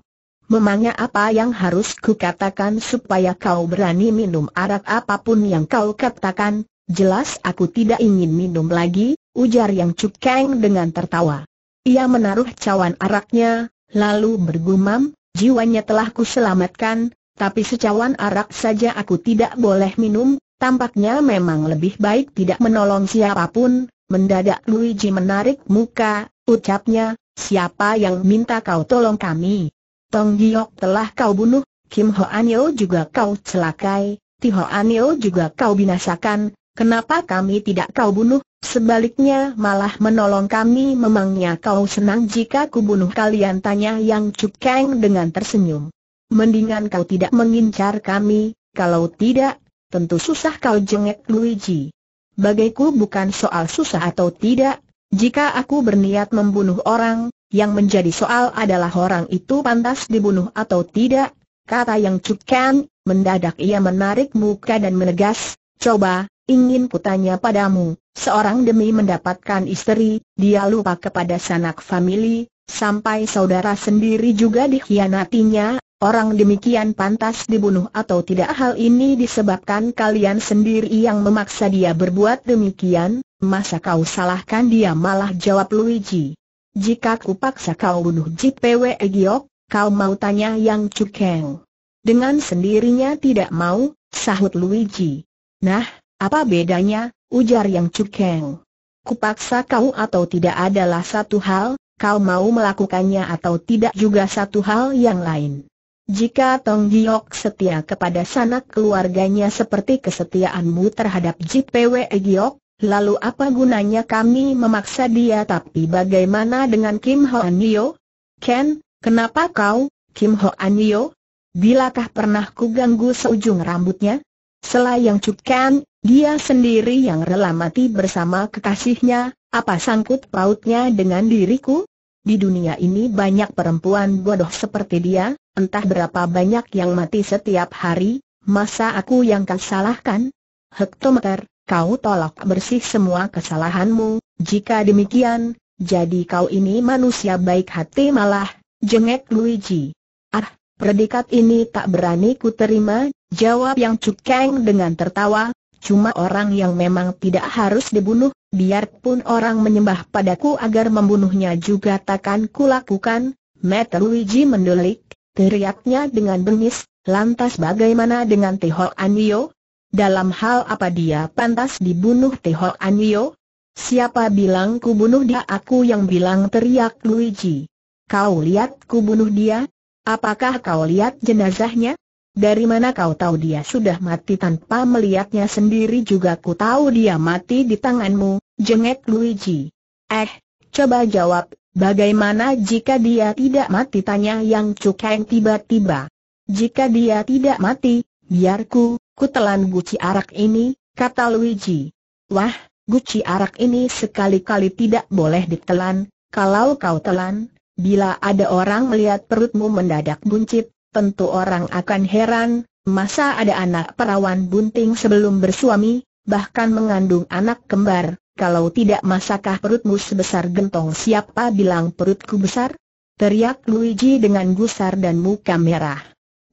Memangnya apa yang harus ku katakan supaya kau berani minum arak apapun yang kau katakan, Jelas aku tidak ingin minum lagi, ujar Yang Cuk dengan tertawa. Ia menaruh cawan araknya, lalu bergumam, jiwanya telah kuselamatkan, tapi secawan arak saja aku tidak boleh minum, tampaknya memang lebih baik tidak menolong siapapun. Mendadak Luigi menarik muka, ucapnya, siapa yang minta kau tolong kami? Tong Giok telah kau bunuh, Kim Ho Anio juga kau celakai, Ti Ho Anio juga kau binasakan, Kenapa kami tidak kau bunuh, sebaliknya malah menolong kami memangnya kau senang jika ku bunuh kalian tanya Yang Cukeng dengan tersenyum. Mendingan kau tidak mengincar kami, kalau tidak, tentu susah kau jengek Luigi. Bagiku bukan soal susah atau tidak, jika aku berniat membunuh orang, yang menjadi soal adalah orang itu pantas dibunuh atau tidak, kata Yang Cukeng, mendadak ia menarik muka dan menegas, coba, ingin kutanya padamu, seorang demi mendapatkan istri, dia lupa kepada sanak famili, sampai saudara sendiri juga dikhianatinya, orang demikian pantas dibunuh atau tidak hal ini disebabkan kalian sendiri yang memaksa dia berbuat demikian, masa kau salahkan dia malah jawab Luigi. Jika kupaksa kau bunuh JPW Giok, kau mau tanya yang cukeng. Dengan sendirinya tidak mau, sahut Luigi. Nah, apa bedanya, ujar Yang Cukeng? Kupaksa kau atau tidak adalah satu hal, kau mau melakukannya atau tidak juga satu hal yang lain. Jika Tong Giok setia kepada sanak keluarganya seperti kesetiaanmu terhadap JPW e Giok, lalu apa gunanya kami memaksa dia tapi bagaimana dengan Kim Ho An Yeo? Ken, kenapa kau, Kim Ho An Yeo? Bilakah pernah kuganggu seujung rambutnya? Selain yang Ken, dia sendiri yang rela mati bersama kekasihnya, apa sangkut pautnya dengan diriku? Di dunia ini banyak perempuan bodoh seperti dia, entah berapa banyak yang mati setiap hari, masa aku yang kau salahkan? Hektometer, kau tolak bersih semua kesalahanmu, jika demikian, jadi kau ini manusia baik hati malah, jengek Luigi. Ah, predikat ini tak berani ku terima, jawab yang cukeng dengan tertawa, Cuma orang yang memang tidak harus dibunuh, biarpun orang menyembah padaku agar membunuhnya juga takkan kulakukan, Mater Luigi mendelik, teriaknya dengan bengis, lantas bagaimana dengan Teho Anio? Dalam hal apa dia pantas dibunuh Teho Anio? Siapa bilang ku bunuh dia? Aku yang bilang teriak Luigi. Kau lihat ku bunuh dia? Apakah kau lihat jenazahnya? Dari mana kau tahu dia sudah mati tanpa melihatnya sendiri juga ku tahu dia mati di tanganmu, jengek Luigi. Eh, coba jawab, bagaimana jika dia tidak mati tanya yang cukeng tiba-tiba. Jika dia tidak mati, biarku, ku telan guci arak ini, kata Luigi. Wah, guci arak ini sekali-kali tidak boleh ditelan, kalau kau telan, bila ada orang melihat perutmu mendadak buncit, tentu orang akan heran, masa ada anak perawan bunting sebelum bersuami, bahkan mengandung anak kembar, kalau tidak masakah perutmu sebesar gentong siapa bilang perutku besar? Teriak Luigi dengan gusar dan muka merah.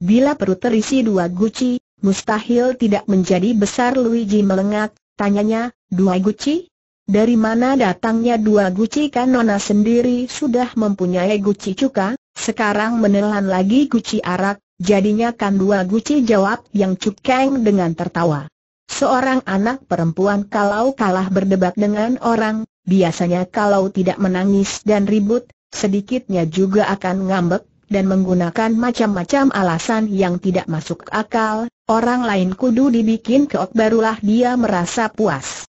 Bila perut terisi dua guci, mustahil tidak menjadi besar Luigi melengak, tanyanya, dua guci? Dari mana datangnya dua guci kan Nona sendiri sudah mempunyai guci cuka? Sekarang menelan lagi guci arak, jadinya kan dua guci jawab yang cukeng dengan tertawa. Seorang anak perempuan kalau kalah berdebat dengan orang, biasanya kalau tidak menangis dan ribut, sedikitnya juga akan ngambek, dan menggunakan macam-macam alasan yang tidak masuk akal, orang lain kudu dibikin keok barulah dia merasa puas.